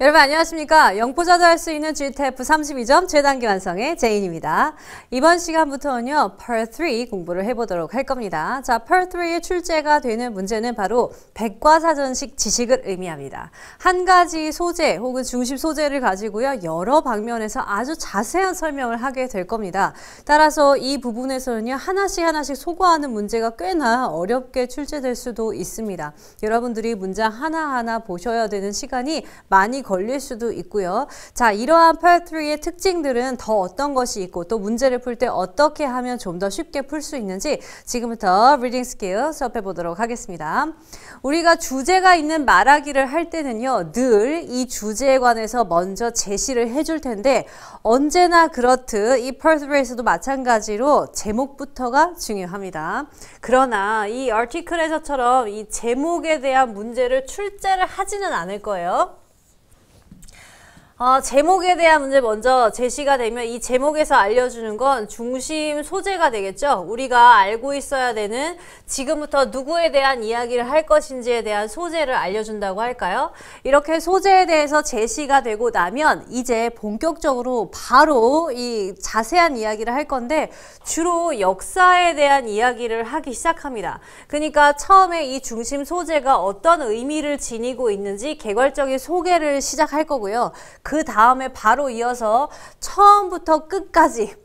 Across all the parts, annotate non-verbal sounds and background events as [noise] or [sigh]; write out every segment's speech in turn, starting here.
여러분 안녕하십니까 영포자도 할 수 있는 GTF 32점 최단기 완성의 제인입니다 이번 시간부터는요 p a r 3 공부를 해보도록 할 겁니다 자 p a r 3의 출제가 되는 문제는 바로 백과사전식 지식을 의미합니다 한 가지 소재 혹은 중심 소재를 가지고요 여러 방면에서 아주 자세한 설명을 하게 될 겁니다 따라서 이 부분에서는요 하나씩 하나씩 소거하는 문제가 꽤나 어렵게 출제될 수도 있습니다 여러분들이 문장 하나하나 보셔야 되는 시간이 많이 걸 걸릴 수도 있고요. 자, 이러한 팔3의 특징들은 더 어떤 것이 있고 또 문제를 풀 때 어떻게 하면 좀 더 쉽게 풀 수 있는지 지금부터 리딩 스킬 수업해 보도록 하겠습니다. 우리가 주제가 있는 말하기를 할 때는요. 늘 이 주제에 관해서 먼저 제시를 해 줄 텐데 언제나 그렇듯 이 팔3에서도 마찬가지로 제목부터가 중요합니다. 그러나 이 article에서처럼 이 제목에 대한 문제를 출제를 하지는 않을 거예요. 어, 제목에 대한 문제 먼저 제시가 되면 이 제목에서 알려주는 건 중심 소재가 되겠죠. 우리가 알고 있어야 되는 지금부터 누구에 대한 이야기를 할 것인지에 대한 소재를 알려준다고 할까요? 이렇게 소재에 대해서 제시가 되고 나면 이제 본격적으로 바로 이 자세한 이야기를 할 건데 주로 역사에 대한 이야기를 하기 시작합니다. 그러니까 처음에 이 중심 소재가 어떤 의미를 지니고 있는지 개괄적인 소개를 시작할 거고요. 그 다음에 바로 이어서 처음부터 끝까지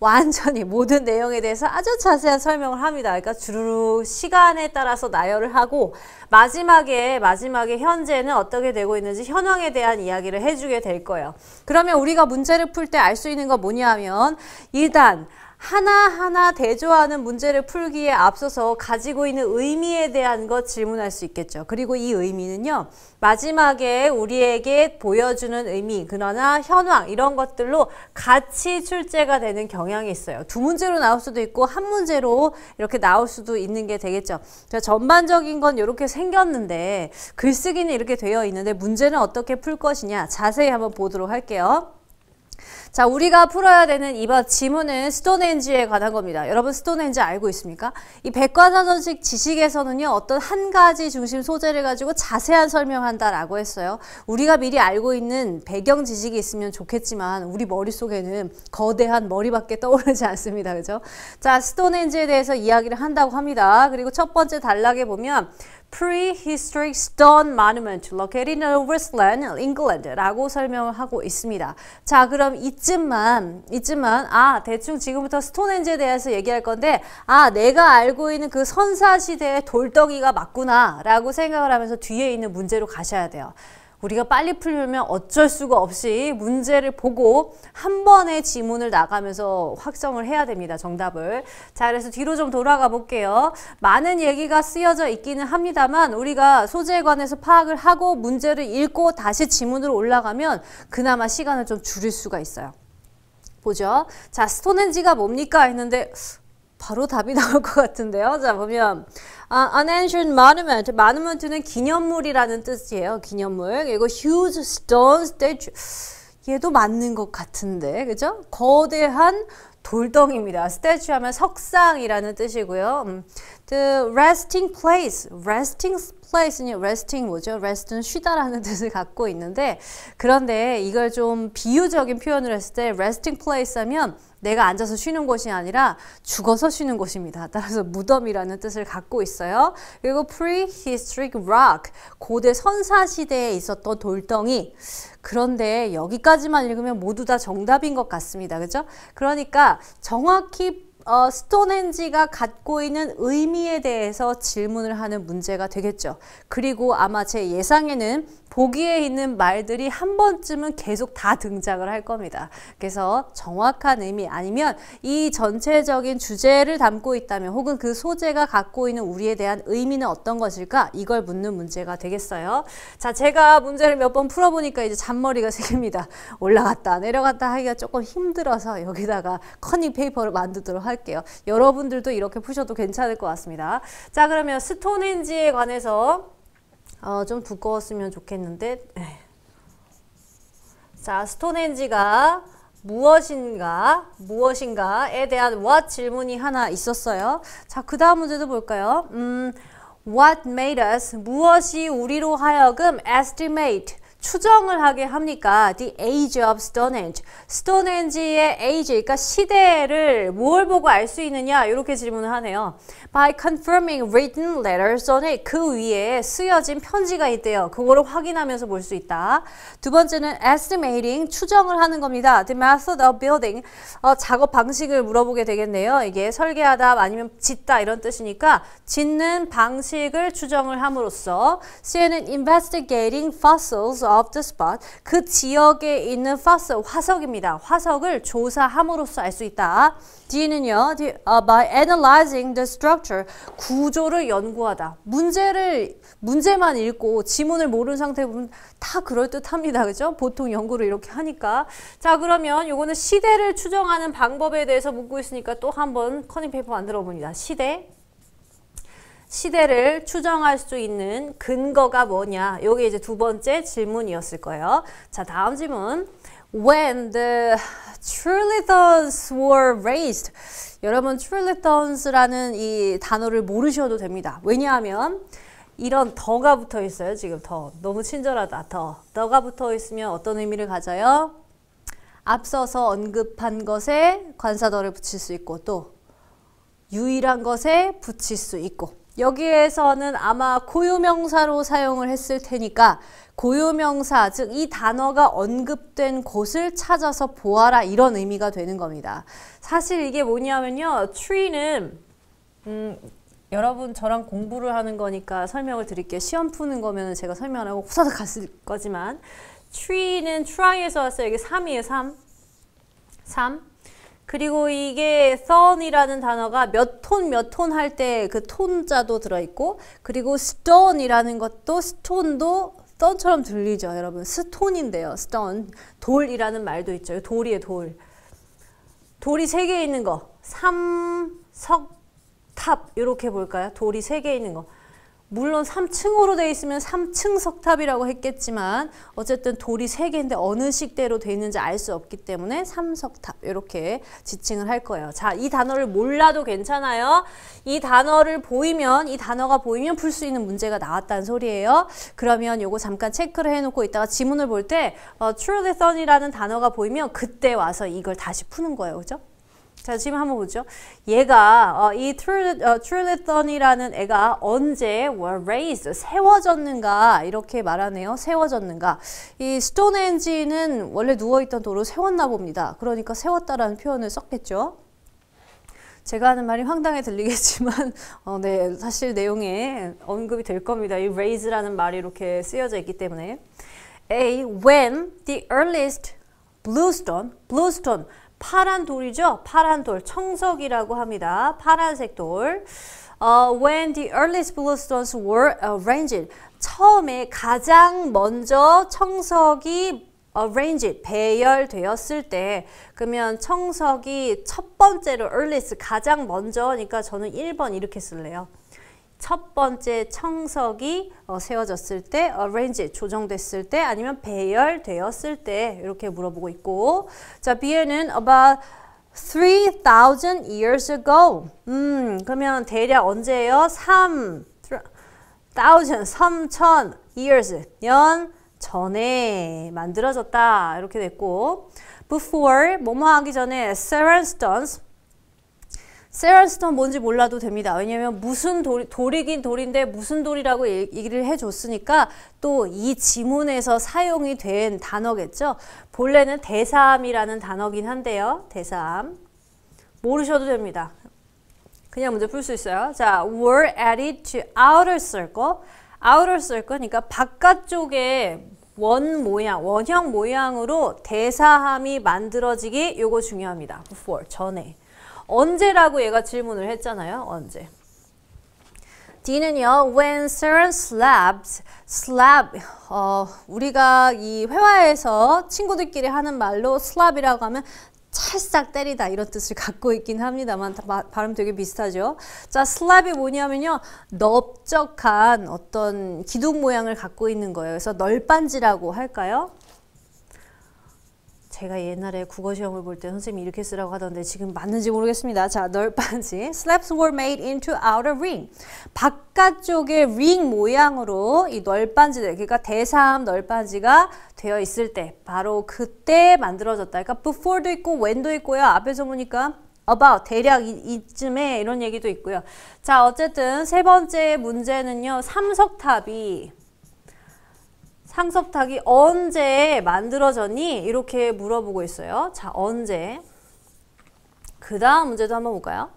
완전히 모든 내용에 대해서 아주 자세한 설명을 합니다. 그러니까 주르륵 시간에 따라서 나열을 하고 마지막에 마지막에 현재는 어떻게 되고 있는지 현황에 대한 이야기를 해주게 될 거예요. 그러면 우리가 문제를 풀 때 알 수 있는 건 뭐냐면 하 일단 하나하나 대조하는 문제를 풀기에 앞서서 가지고 있는 의미에 대한 것 질문할 수 있겠죠. 그리고 이 의미는요. 마지막에 우리에게 보여주는 의미, 그러나 현황 이런 것들로 같이 출제가 되는 경향이 있어요. 두 문제로 나올 수도 있고 한 문제로 이렇게 나올 수도 있는 게 되겠죠. 전반적인 건 이렇게 생겼는데 글쓰기는 이렇게 되어 있는데 문제는 어떻게 풀 것이냐 자세히 한번 보도록 할게요. 자, 우리가 풀어야 되는 이번 지문은 스톤헨지에 관한 겁니다. 여러분 스톤헨지 알고 있습니까? 이 백과사전식 지식에서는요. 어떤 한 가지 중심 소재를 가지고 자세한 설명한다라고 했어요. 우리가 미리 알고 있는 배경 지식이 있으면 좋겠지만 우리 머릿속에는 거대한 머리밖에 떠오르지 않습니다. 그죠? 자, 스톤헨지에 대해서 이야기를 한다고 합니다. 그리고 첫 번째 단락에 보면 Prehistoric Stone Monument located in w e s l a n d England라고 설명을 하고 있습니다. 자, 그럼 이쯤만 이쯤만 아 대충 지금부터 스톤헨지에 대해서 얘기할 건데 아 내가 알고 있는 그 선사 시대의 돌덩이가 맞구나라고 생각을 하면서 뒤에 있는 문제로 가셔야 돼요. 우리가 빨리 풀려면 어쩔 수가 없이 문제를 보고 한 번에 지문을 나가면서 확정을 해야 됩니다. 정답을. 자, 그래서 뒤로 좀 돌아가 볼게요. 많은 얘기가 쓰여져 있기는 합니다만 우리가 소재에 관해서 파악을 하고 문제를 읽고 다시 지문으로 올라가면 그나마 시간을 좀 줄일 수가 있어요. 보죠. 자, 스톤헨지가 뭡니까? 했는데 바로 답이 나올 것 같은데요. 자 보면 uh, unanswered monument, monument는 기념물이라는 뜻이에요. 기념물. 그리고 huge stone statue. 얘도 맞는 것 같은데, 그죠? 거대한 돌덩입니다. statue 하면 석상이라는 뜻이고요. 음, the resting place, resting place는 resting 뭐죠? rest는 쉬다라는 뜻을 갖고 있는데, 그런데 이걸 좀 비유적인 표현을 했을 때 resting place 하면 내가 앉아서 쉬는 곳이 아니라 죽어서 쉬는 곳입니다. 따라서 무덤이라는 뜻을 갖고 있어요. 그리고 prehistoric rock, 고대 선사시대에 있었던 돌덩이. 그런데 여기까지만 읽으면 모두 다 정답인 것 같습니다. 그죠? 그러니까 정확히 어, 스톤헨지가 갖고 있는 의미에 대해서 질문을 하는 문제가 되겠죠. 그리고 아마 제 예상에는 보기에 있는 말들이 한 번쯤은 계속 다 등장을 할 겁니다. 그래서 정확한 의미 아니면 이 전체적인 주제를 담고 있다면 혹은 그 소재가 갖고 있는 우리에 대한 의미는 어떤 것일까? 이걸 묻는 문제가 되겠어요. 자, 제가 문제를 몇 번 풀어보니까 이제 잔머리가 [laughs] 생깁니다. 올라갔다 내려갔다 하기가 조금 힘들어서 여기다가 커닝 페이퍼를 만들도록 할게요. 여러분들도 이렇게 푸셔도 괜찮을 것 같습니다. 자, 그러면 스톤엔지에 관해서 어, 좀 두꺼웠으면 좋겠는데 에이. 네. 자, 스톤헨지가 무엇인가, 무엇인가에 대한 what 질문이 하나 있었어요. 자, 그 다음 문제도 볼까요? 음, what made us, 무엇이 우리로 하여금 estimate, 추정을 하게 합니까? The age of Stonehenge. Stonehenge의 age, 그러니까 시대를 뭘 보고 알 수 있느냐? 이렇게 질문을 하네요. By confirming written letters on it. 그 위에 쓰여진 편지가 있대요. 그거를 확인하면서 볼 수 있다. 두 번째는 estimating, 추정을 하는 겁니다. The method of building. 어, 작업 방식을 물어보게 되겠네요. 이게 설계하다 아니면 짓다 이런 뜻이니까 짓는 방식을 추정을 함으로써 C는 investigating fossils of the spot. 그 지역에 있는 fossil, 화석입니다. 화석을 조사함으로써 알 수 있다. D는요, D, uh, by analyzing the structure, 구조를 연구하다. 문제를, 문제만 읽고 지문을 모르는 상태 보면 다 그럴듯합니다. 그죠? 보통 연구를 이렇게 하니까. 자, 그러면 요거는 시대를 추정하는 방법에 대해서 묻고 있으니까 또 한번 커닝 페이퍼 만들어 봅니다. 시대. 시대를 추정할 수 있는 근거가 뭐냐? 요게 이제 두 번째 질문이었을 거예요. 자, 다음 질문. When the trilithons were raised. 여러분, trilithons라는 이 단어를 모르셔도 됩니다. 왜냐하면 이런 더가 붙어 있어요. 지금 더. 너무 친절하다. 더. 더가 붙어 있으면 어떤 의미를 가져요? 앞서서 언급한 것에 관사더를 붙일 수 있고 또 유일한 것에 붙일 수 있고 여기에서는 아마 고유명사로 사용을 했을 테니까 고유명사, 즉 이 단어가 언급된 곳을 찾아서 보아라 이런 의미가 되는 겁니다. 사실 이게 뭐냐면요. tree는 음, 여러분 저랑 공부를 하는 거니까 설명을 드릴게요. 시험 푸는 거면 제가 설명 하고 후다닥 갔을 거지만 tree는 try에서 왔어요. 이게 3이에요. 3. 3. 그리고 이게 선이라는 단어가 몇 톤 몇 톤 할 때 그 톤자도 들어있고 그리고 스톤이라는 것도 스톤도 선처럼 들리죠 여러분 스톤인데요 스톤 돌이라는 말도 있죠 돌이에돌 돌이 세 개 있는 거 삼석탑 이렇게 볼까요 돌이 세 개 있는 거 물론 3층으로 돼 있으면 3층 석탑이라고 했겠지만 어쨌든 돌이 3개인데 어느 식대로 돼 있는지 알 수 없기 때문에 3석탑 이렇게 지칭을 할 거예요. 자, 이 단어를 몰라도 괜찮아요. 이 단어를 보이면 이 단어가 보이면 풀 수 있는 문제가 나왔다는 소리예요. 그러면 요거 잠깐 체크를 해놓고 있다가 지문을 볼때 어, truly sun이라는 단어가 보이면 그때 와서 이걸 다시 푸는 거예요. 그죠? 자 지금 한번 보죠. 얘가 어, 이 트룰레턴이라는 어, 애가 언제 were raised 세워졌는가 이렇게 말하네요. 세워졌는가. 이스톤 엔진은 원래 누워있던 돌을 세웠나 봅니다. 그러니까 세웠다라는 표현을 썼겠죠. 제가 하는 말이 황당해 들리겠지만 [laughs] 어, 네 사실 내용에 언급이 될 겁니다. 이 raise라는 말이 이렇게 쓰여져 있기 때문에 A. When the earliest bluestone, bluestone 파란 돌이죠. 파란 돌, 청석이라고 합니다. 파란색 돌. Uh, when the earliest bluestones were arranged, 처음에 가장 먼저 청석이 arranged, 배열되었을 때 그러면 청석이 첫 번째로 earliest, 가장 먼저, 니까 저는 1번 이렇게 쓸래요. 첫 번째 청석이 어, 세워졌을 때, a r r a n g e 조정됐을 때, 아니면 배열되었을 때 이렇게 물어보고 있고 자, B에는 about 3,000 years ago 음, 그러면 대략 언제예요? 3, 3,000, 3,000 years, 년 전에 만들어졌다 이렇게 됐고 before, 뭐뭐 하기 전에 Sarah Stone's 세란스톤 뭔지 몰라도 됩니다. 왜냐하면 무슨 돌, 이 돌이긴 돌인데 무슨 돌이라고 얘기를 해줬으니까 또 이 지문에서 사용이 된 단어겠죠. 본래는 대사암이라는 단어긴 한데요. 대사암. 모르셔도 됩니다. 그냥 문제 풀 수 있어요. 자, were added to outer circle. outer circle니까 그러니까 바깥쪽에 원 모양, 원형 모양으로 대사함이 만들어지기 요거 중요합니다. before, 전에. 언제라고 얘가 질문을 했잖아요. 언제. D는요, when Sharon slaps, slap, 어, 우리가 이 회화에서 친구들끼리 하는 말로 slap이라고 하면 찰싹 때리다 이런 뜻을 갖고 있긴 합니다만 바, 발음 되게 비슷하죠. 자, 슬랍이 뭐냐면요. 넓적한 어떤 기둥 모양을 갖고 있는 거예요. 그래서 널빤지라고 할까요? 제가 옛날에 국어 시험을 볼 때 선생님이 이렇게 쓰라고 하던데 지금 맞는지 모르겠습니다. 자, 널빤지. Slaps were made into outer ring. 바깥쪽의 ring 모양으로 이 널빤지들, 그러니까 대삼 널빤지가 되어 있을 때 바로 그때 만들어졌다. 그러니까 before도 있고 when도 있고요. 앞에서 보니까 about 대략 이, 쯤에 이런 얘기도 있고요. 자, 어쨌든 세 번째 문제는요. 삼석탑이 상섭탁이 언제 만들어졌니? 이렇게 물어보고 있어요. 자, 언제? 그 다음 문제도 한번 볼까요?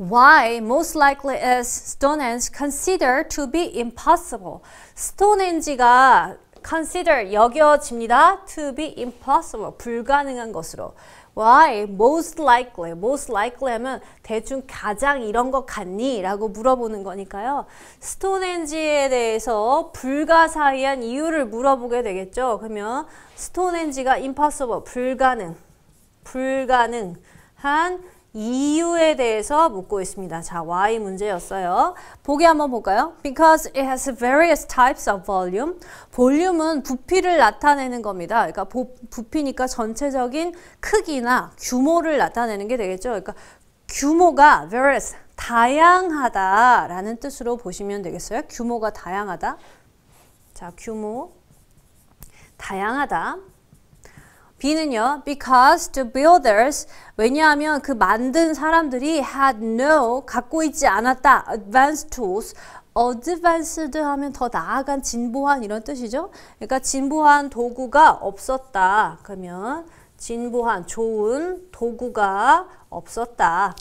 Why most likely is Stonehenge considered to be impossible? Stonehenge가 consider 여겨집니다. to be impossible 불가능한 것으로 Why? Most likely. Most likely 하면 대충 가장 이런 것 같니? 라고 물어보는 거니까요. 스톤헨지에 대해서 불가사의한 이유를 물어보게 되겠죠. 그러면 스톤헨지가 impossible, 불가능, 불가능한 이유에 대해서 묻고 있습니다. 자, why 문제였어요. 보기 한번 볼까요? Because it has various types of volume. 볼륨은 부피를 나타내는 겁니다. 그러니까 보, 부피니까 전체적인 크기나 규모를 나타내는 게 되겠죠. 그러니까 규모가 various, 다양하다라는 뜻으로 보시면 되겠어요. 규모가 다양하다. 자, 규모, 다양하다. B는요, because the builders, 왜냐하면 그 만든 사람들이 had no, 갖고 있지 않았다, advanced tools, advanced 하면 더 나아간 진보한 이런 뜻이죠. 그러니까 진보한 도구가 없었다. 그러면 진보한 좋은 도구가 없었다.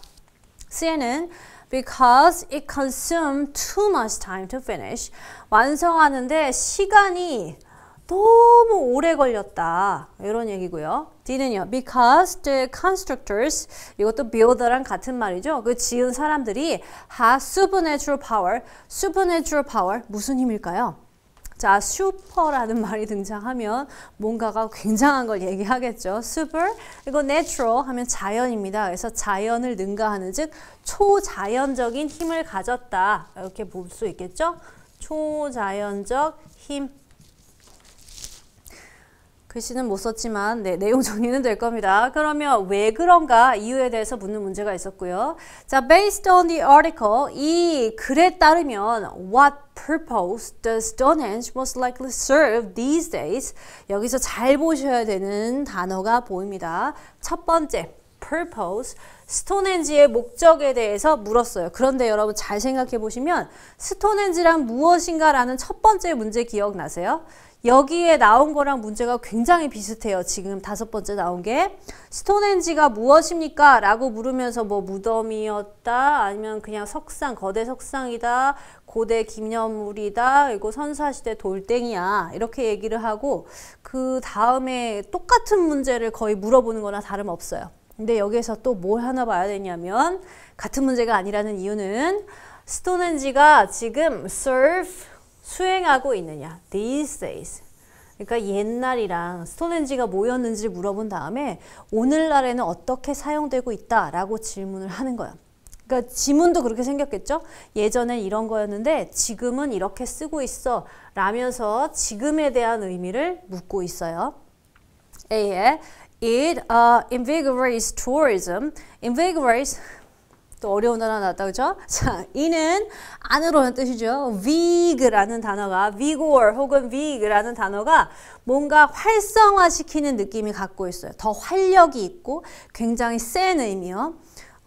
C는 because it consumed too much time to finish. 완성하는데 시간이 너무 오래 걸렸다. 이런 얘기고요. D는요. Because the constructors 이것도 builder랑 같은 말이죠. 그 지은 사람들이 have supernatural power. supernatural power 무슨 힘일까요? 자, 슈퍼라는 말이 등장하면 뭔가가 굉장한 걸 얘기하겠죠. super 이거 natural 하면 자연입니다. 그래서 자연을 능가하는 즉 초자연적인 힘을 가졌다. 이렇게 볼 수 있겠죠? 초자연적 힘 글씨는 못 썼지만 네, 내용 정리는 될 겁니다. 그러면 왜 그런가 이유에 대해서 묻는 문제가 있었고요. 자, based on the article, 이 글에 따르면 what purpose does Stonehenge most likely serve these days? 여기서 잘 보셔야 되는 단어가 보입니다. 첫 번째, purpose, 스톤헨지의 목적에 대해서 물었어요. 그런데 여러분 잘 생각해 보시면 스톤헨지란 무엇인가라는 첫 번째 문제 기억나세요? 여기에 나온 거랑 문제가 굉장히 비슷해요. 지금 다섯 번째 나온 게 스톤헨지가 무엇입니까? 라고 물으면서 뭐 무덤이었다 아니면 그냥 석상 거대 석상이다 고대 기념물이다 그리고 선사시대 돌덩이야 이렇게 얘기를 하고 그 다음에 똑같은 문제를 거의 물어보는 거나 다름없어요. 근데 여기에서 또 뭘 하나 봐야 되냐면 같은 문제가 아니라는 이유는 스톤헨지가 지금 serve 수행하고 있느냐. These days. 그러니까 옛날이랑 스톤헨지가 뭐였는지 물어본 다음에 오늘날에는 어떻게 사용되고 있다라고 질문을 하는 거야. 그러니까 지문도 그렇게 생겼겠죠? 예전엔 이런 거였는데 지금은 이렇게 쓰고 있어 라면서 지금에 대한 의미를 묻고 있어요. A의 It uh, invigorates tourism. Invigorates 또 어려운 단어 나왔다 그죠? [laughs] 자, 이는 안으로는 뜻이죠. vig라는 단어가 vigor 혹은 vig라는 단어가 뭔가 활성화시키는 느낌이 갖고 있어요. 더 활력이 있고 굉장히 센 의미요.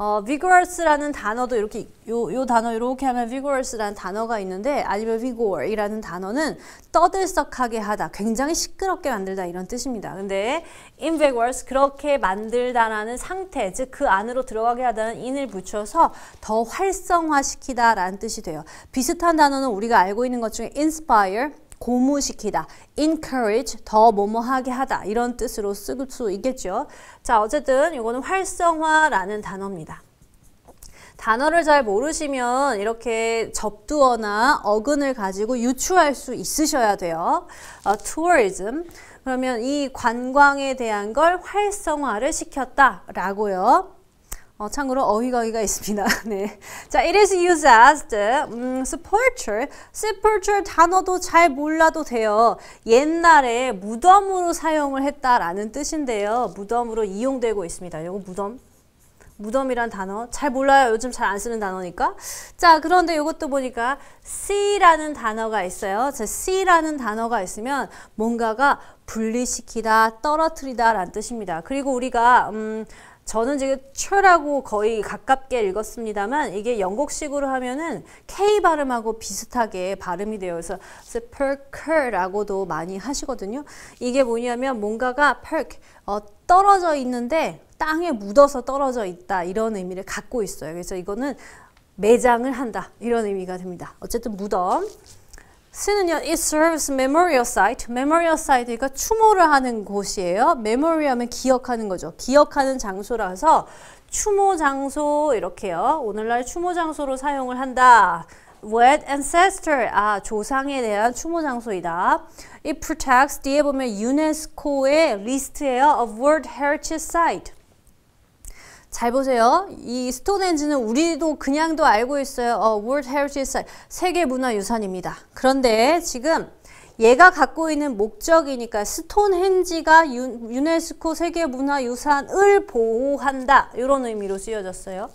어, vigorous라는 단어도 이렇게 요, 요 단어 이렇게 하면 vigorous라는 단어가 있는데 아니면 vigor이라는 단어는 떠들썩하게 하다, 굉장히 시끄럽게 만들다 이런 뜻입니다. 근데 invigorous 그렇게 만들다라는 상태, 즉 그 안으로 들어가게 하다는 인을 붙여서 더 활성화시키다라는 뜻이 돼요. 비슷한 단어는 우리가 알고 있는 것 중에 inspire 고무시키다, encourage, 더 뭐뭐하게 하다 이런 뜻으로 쓸 수 있겠죠. 자, 어쨌든 이거는 활성화라는 단어입니다. 단어를 잘 모르시면 이렇게 접두어나 어근을 가지고 유추할 수 있으셔야 돼요. 어, tourism. 그러면 이 관광에 대한 걸 활성화를 시켰다라고요. 어, 참고로 어휘가 기가 있습니다. [laughs] 네. 자, it is used as the, 음, s e p u l t u r s e p u l t u r 단어도 잘 몰라도 돼요. 옛날에 무덤으로 사용을 했다라는 뜻인데요. 무덤으로 이용되고 있습니다. 이거 무덤. 무덤이란 단어 잘 몰라요. 요즘 잘 안 쓰는 단어니까. 자, 그런데 이것도 보니까 c라는 단어가 있어요. 자, c라는 단어가 있으면 뭔가가 분리시키다, 떨어뜨리다 라는 뜻입니다. 그리고 우리가 음, 저는 지금 츄라고 거의 가깝게 읽었습니다만 이게 영국식으로 하면은 K 발음하고 비슷하게 발음이 되어 서 perker라고도 많이 하시거든요. 이게 뭐냐면 뭔가가 perk 어, 떨어져 있는데 땅에 묻어서 떨어져 있다 이런 의미를 갖고 있어요. 그래서 이거는 매장을 한다 이런 의미가 됩니다. 어쨌든 무덤 쓰는요, it serves memorial site. memorial site가 추모를 하는 곳이에요. memory 하면 기억하는 거죠. 기억하는 장소라서 추모 장소 이렇게요. 오늘날 추모 장소로 사용을 한다. What ancestor? 아, 조상에 대한 추모 장소이다. It protects 뒤에 보면 유네스코의 리스트예요. of World Heritage Site. 잘 보세요. 이 스톤헨지는 우리도 그냥도 알고 있어요. 어, World Heritage Site, 세계문화유산입니다. 그런데 지금 얘가 갖고 있는 목적이니까 스톤헨지가 유네스코 세계문화유산을 보호한다. 이런 의미로 쓰여졌어요.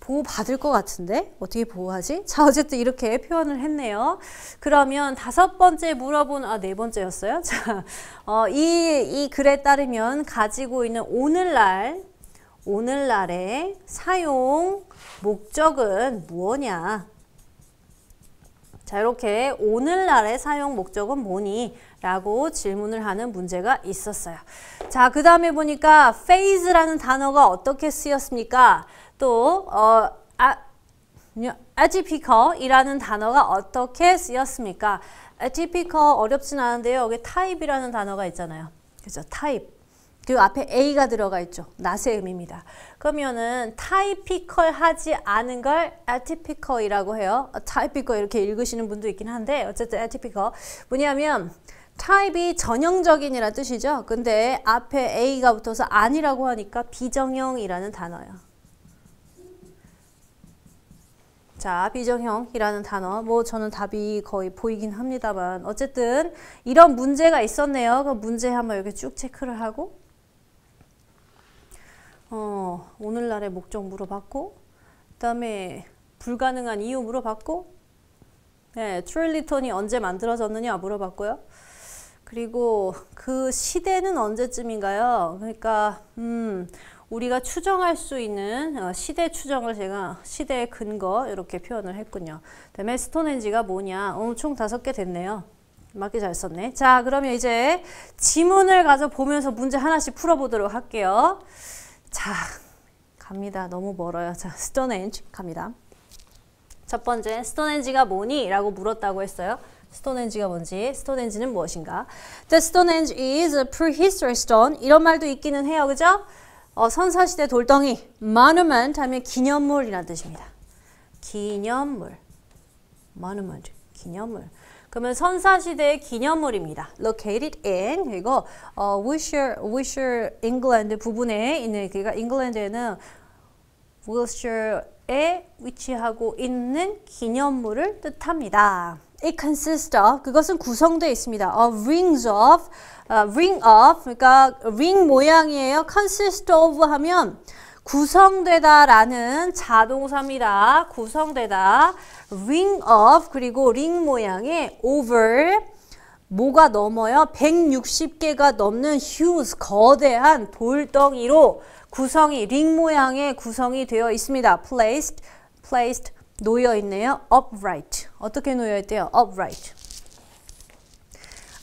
보호받을 것 같은데 어떻게 보호하지? 자 어쨌든 이렇게 표현을 했네요. 그러면 다섯 번째 물어본 아 네 번째였어요. [laughs] 자이이 어, 글에 따르면 가지고 있는 오늘날 오늘날의 사용 목적은 무엇냐 자 이렇게 오늘날의 사용 목적은 뭐니? 라고 질문을 하는 문제가 있었어요. 자 그 다음에 보니까 phase라는 단어가 어떻게 쓰였습니까? 또 어, 아, atypical이라는 단어가 어떻게 쓰였습니까? atypical 어렵진 않은데요. 여기 type이라는 단어가 있잖아요. 그죠? type. 그리고 앞에 A가 들어가 있죠. 낫의 의미입니다. 그러면은 타이피컬하지 않은 걸 atypical이라고 해요. 타이피컬 어, 이렇게 읽으시는 분도 있긴 한데 어쨌든 atypical. 뭐냐면 타입이 전형적인이라 뜻이죠. 근데 앞에 A가 붙어서 아니라고 하니까 비정형이라는 단어예요. 자, 비정형이라는 단어. 뭐 저는 답이 거의 보이긴 합니다만 어쨌든 이런 문제가 있었네요. 그 문제 한번 이렇게 쭉 체크를 하고 어, 오늘날의 목적 물어봤고 그다음에 불가능한 이유 물어봤고 네, 트릴리톤이 언제 만들어졌느냐 물어봤고요. 그리고 그 시대는 언제쯤인가요? 그러니까 음, 우리가 추정할 수 있는 어, 시대 추정을 제가 시대의 근거 이렇게 표현을 했군요. 그다음에 스톤헨지가 뭐냐? 어, 총 다섯 개 됐네요. 맞게 잘 썼네. 자, 그러면 이제 지문을 가져 보면서 문제 하나씩 풀어보도록 할게요. 자, 갑니다. 너무 멀어요. 자, 스톤헨지 갑니다. 첫 번째, 스톤헨지가 뭐니? 라고 물었다고 했어요. 스톤헨지가 뭔지, 스톤헨지는 무엇인가? The Stonehenge is a prehistoric stone. 이런 말도 있기는 해요. 그죠? 어, 선사시대 돌덩이, monument 하면 기념물이라는 뜻입니다. 기념물, monument, 기념물. 그러면 선사시대의 기념물입니다. Located in 그리고 어, Wilshire, Wilshire, England 부분에 있는 그러니까 잉글랜드에는 Wilshire에 위치하고 있는 기념물을 뜻합니다. It consists of 그것은 구성되어 있습니다. of rings of uh, ring of 그러니까 ring 모양이에요. consist of 하면 구성되다라는 자동사입니다. 구성되다. ring of 그리고 ring 모양의 over 뭐가 넘어요? 160개가 넘는 huge 거대한 돌덩이로 구성이 링 모양의 구성이 되어 있습니다. placed placed 놓여 있네요. upright 어떻게 놓여 있대요? upright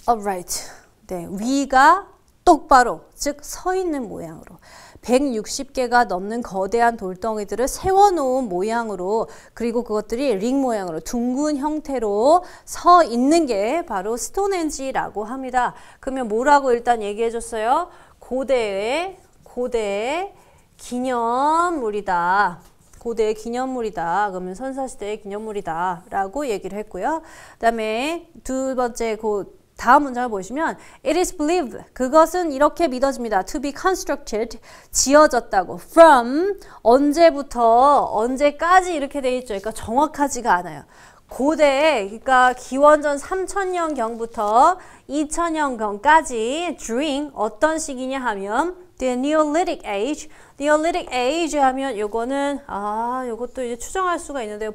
upright 네, 위가 똑바로 즉 서 있는 모양으로 160개가 넘는 거대한 돌덩이들을 세워놓은 모양으로 그리고 그것들이 링 모양으로 둥근 형태로 서 있는 게 바로 스톤헨지라고 합니다. 그러면 뭐라고 일단 얘기해 줬어요? 고대의 고대의 기념물이다. 고대의 기념물이다. 그러면 선사시대의 기념물이다. 라고 얘기를 했고요. 그 다음에 두 번째 고, 다음 문장을 보시면 It is believed, 그것은 이렇게 믿어집니다. To be constructed, 지어졌다고. From, 언제부터, 언제까지 이렇게 돼 있죠. 그러니까 정확하지가 않아요. 고대, 그러니까 기원전 3000년경부터 2000년경까지 during 어떤 시기냐 하면 the Neolithic age, Neolithic age 하면 요거는 아, 요것도 이제 추정할 수가 있는데요.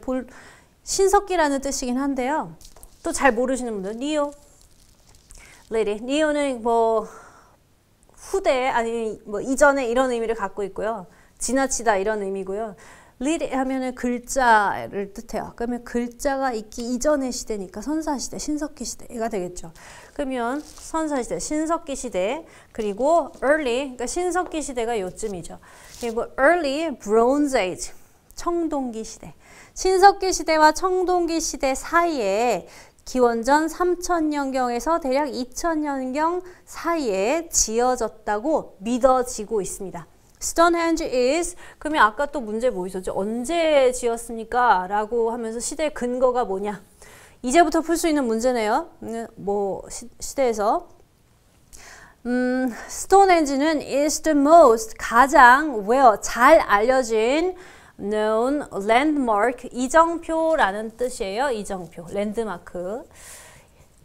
신석기라는 뜻이긴 한데요. 또 잘 모르시는 분들, n e 오 lady. n e 는뭐 후대 아니 뭐 이전에 이런 의미를 갖고 있고요. 지나치다 이런 의미고요. lady 하면은 글자를 뜻해요. 그러면 글자가 있기 이전의 시대니까 선사시대, 신석기 시대가 되겠죠. 그러면 선사시대, 신석기 시대 그리고 early 그러니까 신석기 시대가 요쯤이죠. 그리고 early bronze age 청동기 시대 신석기 시대와 청동기 시대 사이에 기원전 3000년경에서 대략 2000년경 사이에 지어졌다고 믿어지고 있습니다. Stonehenge is 그러면 아까 또 문제 뭐 있었죠? 언제 지었습니까? 라고 하면서 시대의 근거가 뭐냐? 이제부터 풀 수 있는 문제네요. 음, 뭐 시, 시대에서 음, 스톤헨지는 is the most 가장 w e 잘 알려진 known landmark 이정표라는 뜻이에요. 이정표, 랜드마크.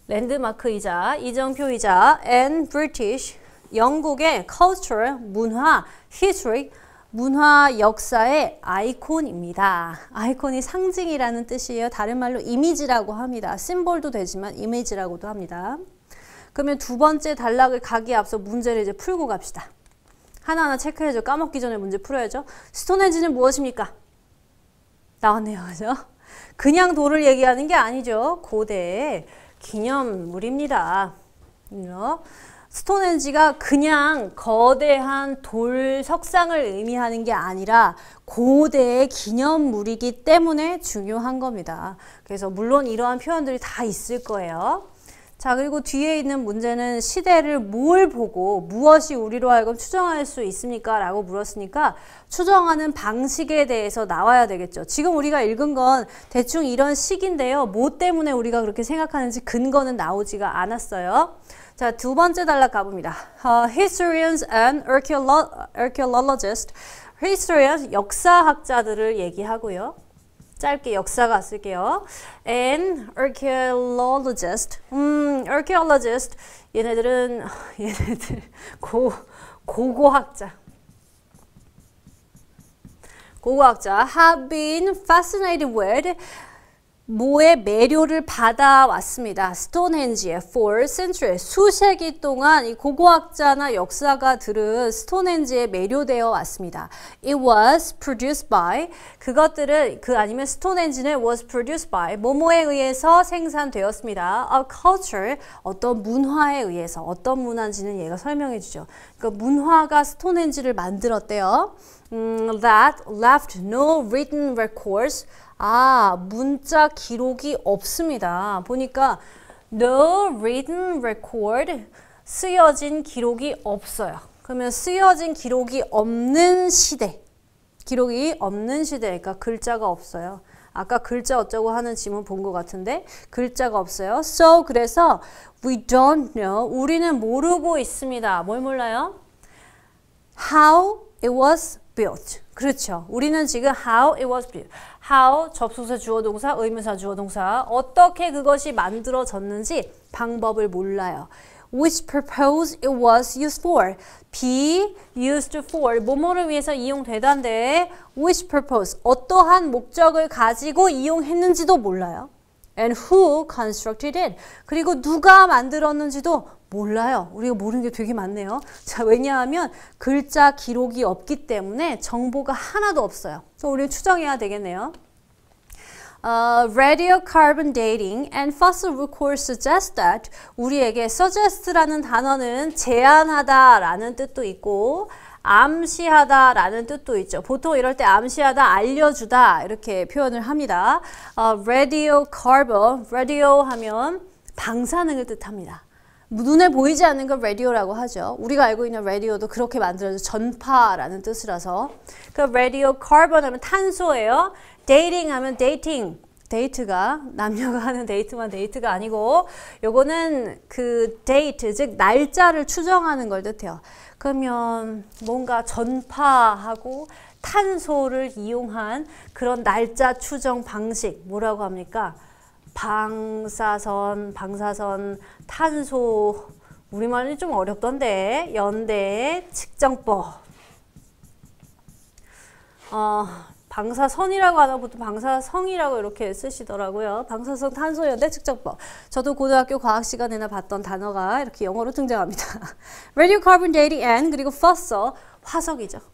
랜드마크이자 이정표이자 and British 영국의 culture 문화 history 문화 역사의 아이콘입니다. 아이콘이 상징이라는 뜻이에요. 다른 말로 이미지라고 합니다. 심볼도 되지만 이미지라고도 합니다. 그러면 두 번째 단락을 가기 앞서 문제를 이제 풀고 갑시다. 하나하나 체크해줘. 까먹기 전에 문제 풀어야죠. 스톤헨지는 무엇입니까? 나왔네요. [laughs] 그죠? 그냥 돌을 얘기하는 게 아니죠. 고대 기념물입니다. 스톤헨지가 그냥 거대한 돌 석상을 의미하는 게 아니라 고대의 기념물이기 때문에 중요한 겁니다. 그래서 물론 이러한 표현들이 다 있을 거예요. 자, 그리고 뒤에 있는 문제는 시대를 뭘 보고 무엇이 우리로 하여금 추정할 수 있습니까? 라고 물었으니까 추정하는 방식에 대해서 나와야 되겠죠. 지금 우리가 읽은 건 대충 이런 식인데요. 뭐 때문에 우리가 그렇게 생각하는지 근거는 나오지가 않았어요. 자, 두 번째 단락 가봅니다. Uh, historians and archaeologists. historians, 역사학자들을 얘기하고요. 짧게 역사가 쓸게요. An archaeologist. 음, archaeologist. 얘네들은 얘네들 고 고고학자. 고고학자 have been fascinated with 모의 매료를 받아왔습니다. 스톤헨지의 for century 수세기 동안 이 고고학자나 역사가들은 스톤헨지에 매료되어 왔습니다. It was produced by 그것들은 그 아니면 스톤헨지는 was produced by 모모에 의해서 생산되었습니다. A culture 어떤 문화에 의해서 어떤 문화인지는 얘가 설명해 주죠. 그 문화가 스톤헨지를 만들었대요. 음, that left no written records 아, 문자 기록이 없습니다. 보니까 no written record, 쓰여진 기록이 없어요. 그러면 쓰여진 기록이 없는 시대, 기록이 없는 시대, 그러니까 글자가 없어요. 아까 글자 어쩌고 하는 질문본 것 같은데 글자가 없어요. So 그래서 we don't know 우리는 모르고 있습니다. 뭘 몰라요? How it was built. 그렇죠. 우리는 지금 how it was built. how 접속사 주어 동사 의문사 주어 동사 어떻게 그것이 만들어졌는지 방법을 몰라요. which purpose it was used for be used for 뭐뭐를 위해서 이용되던데 which purpose 어떠한 목적을 가지고 이용했는지도 몰라요. and who constructed it 그리고 누가 만들었는지도 몰라요. 우리가 모르는 게 되게 많네요. 자, 왜냐하면 글자 기록이 없기 때문에 정보가 하나도 없어요. 그래서 우리는 추정해야 되겠네요. Uh, 어, radiocarbon dating and fossil record suggest that 우리에게 suggest라는 단어는 제안하다라는 뜻도 있고 암시하다라는 뜻도 있죠. 보통 이럴 때 암시하다, 알려주다 이렇게 표현을 합니다. Uh, 어, radiocarbon, radio 하면 방사능을 뜻합니다. 눈에 보이지 않는 걸 라디오라고 하죠. 우리가 알고 있는 라디오도 그렇게 만들어져 전파라는 뜻이라서. 그 라디오 카본 하면 탄소예요. 데이팅 하면 데이팅. 데이트가 남녀가 하는 데이트만 데이트가 아니고 요거는 그 데이트 즉 날짜를 추정하는 걸 뜻해요. 그러면 뭔가 전파하고 탄소를 이용한 그런 날짜 추정 방식 뭐라고 합니까? 방사선, 방사선, 탄소, 우리말이 좀 어렵던데 연대 측정법 어, 방사선이라고 하다 보통 방사성이라고 이렇게 쓰시더라고요. 방사성 탄소 연대 측정법. 저도 고등학교 과학 시간에나 봤던 단어가 이렇게 영어로 등장합니다. [laughs] Radio carbon dating and 그리고 fossil 화석이죠.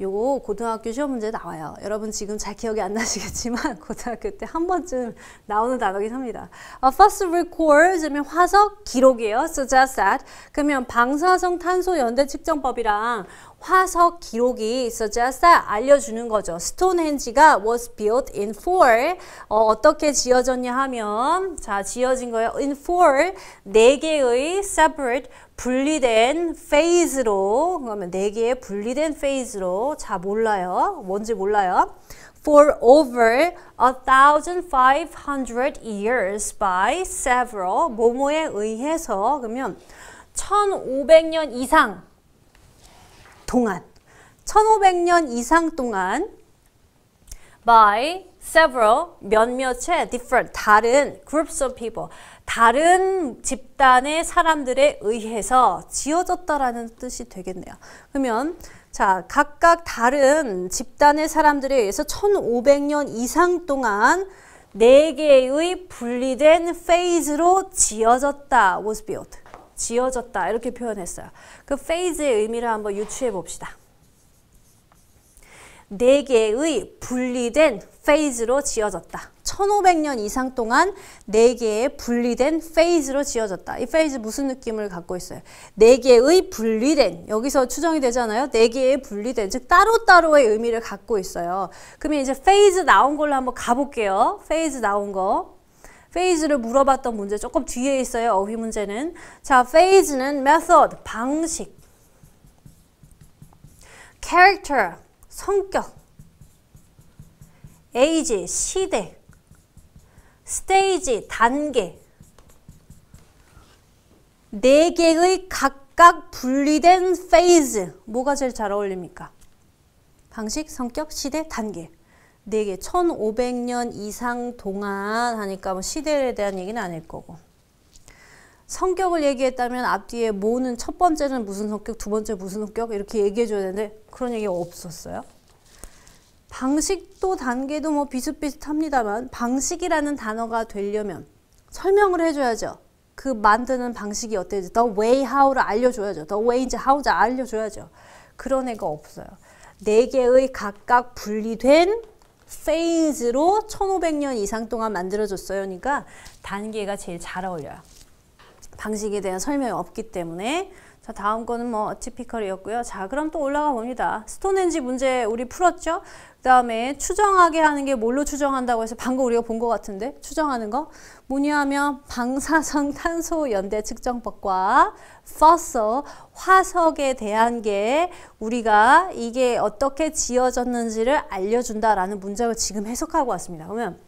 요거 고등학교 시험 문제 나와요. 여러분 지금 잘 기억이 안 나시겠지만 [laughs] 고등학교 때 한 번쯤 나오는 단어긴 합니다. Uh, first record 화석 기록이에요. So just that. 그러면 방사성 탄소 연대 측정법이랑 화석 기록이 so just that 알려주는 거죠. 스톤헨지가 was built in four 어, 어떻게 지어졌냐 하면 자 지어진 거예요. in four 네 개의 separate 분리된 페이즈로 그러면 네 개의 분리된 페이즈로 자 몰라요. 뭔지 몰라요. For over 1,500 years by several 뭐뭐에 의해서 그러면 1,500년 이상 동안 1,500년 이상 동안 by several 몇몇의 different 다른 groups of people 다른 집단의 사람들에 의해서 지어졌다라는 뜻이 되겠네요. 그러면 자, 각각 다른 집단의 사람들에 의해서 1500년 이상 동안 네 개의 분리된 페이즈로 지어졌다. was built. 지어졌다. 이렇게 표현했어요. 그 페이즈의 의미를 한번 유추해 봅시다. 네 개의 분리된 페이즈로 지어졌다. 1500년 이상 동안 4개의 분리된 페이즈로 지어졌다. 이 페이즈 무슨 느낌을 갖고 있어요? 4개의 분리된, 여기서 추정이 되잖아요. 4개의 분리된, 즉 따로따로의 의미를 갖고 있어요. 그러면 이제 페이즈 나온 걸로 한번 가볼게요. 페이즈 나온 거. 페이즈를 물어봤던 문제 조금 뒤에 있어요. 어휘 문제는. 자, 페이즈는 method, 방식. character, 성격. age, 시대. 스테이지, 단계 네 개의 각각 분리된 페이즈 뭐가 제일 잘 어울립니까? 방식, 성격, 시대, 단계 네 개, 1500년 이상 동안 하니까 뭐 시대에 대한 얘기는 아닐 거고 성격을 얘기했다면 앞뒤에 모는 첫 번째는 무슨 성격, 두 번째 무슨 성격 이렇게 얘기해줘야 되는데 그런 얘기가 없었어요. 방식도 단계도 뭐 비슷비슷합니다만 방식이라는 단어가 되려면 설명을 해줘야죠. 그 만드는 방식이 어때지 the way how를 알려줘야죠. the way인지 how인지 알려줘야죠. 그런 애가 없어요. 네 개의 각각 분리된 페이즈로 1500년 이상 동안 만들어졌어요. 그러니까 단계가 제일 잘 어울려요. 방식에 대한 설명이 없기 때문에 자 다음 거는 뭐 어치피컬이었고요. 자 그럼 또 올라가 봅니다. 스톤엔지 문제 우리 풀었죠? 그 다음에 추정하게 하는 게 뭘로 추정한다고 해서 방금 우리가 본 것 같은데 추정하는 거 뭐냐면 방사성 [laughs] 탄소 연대 측정법과 fossil 화석에 대한 게 우리가 이게 어떻게 지어졌는지를 알려준다라는 문장을 지금 해석하고 왔습니다. 그러면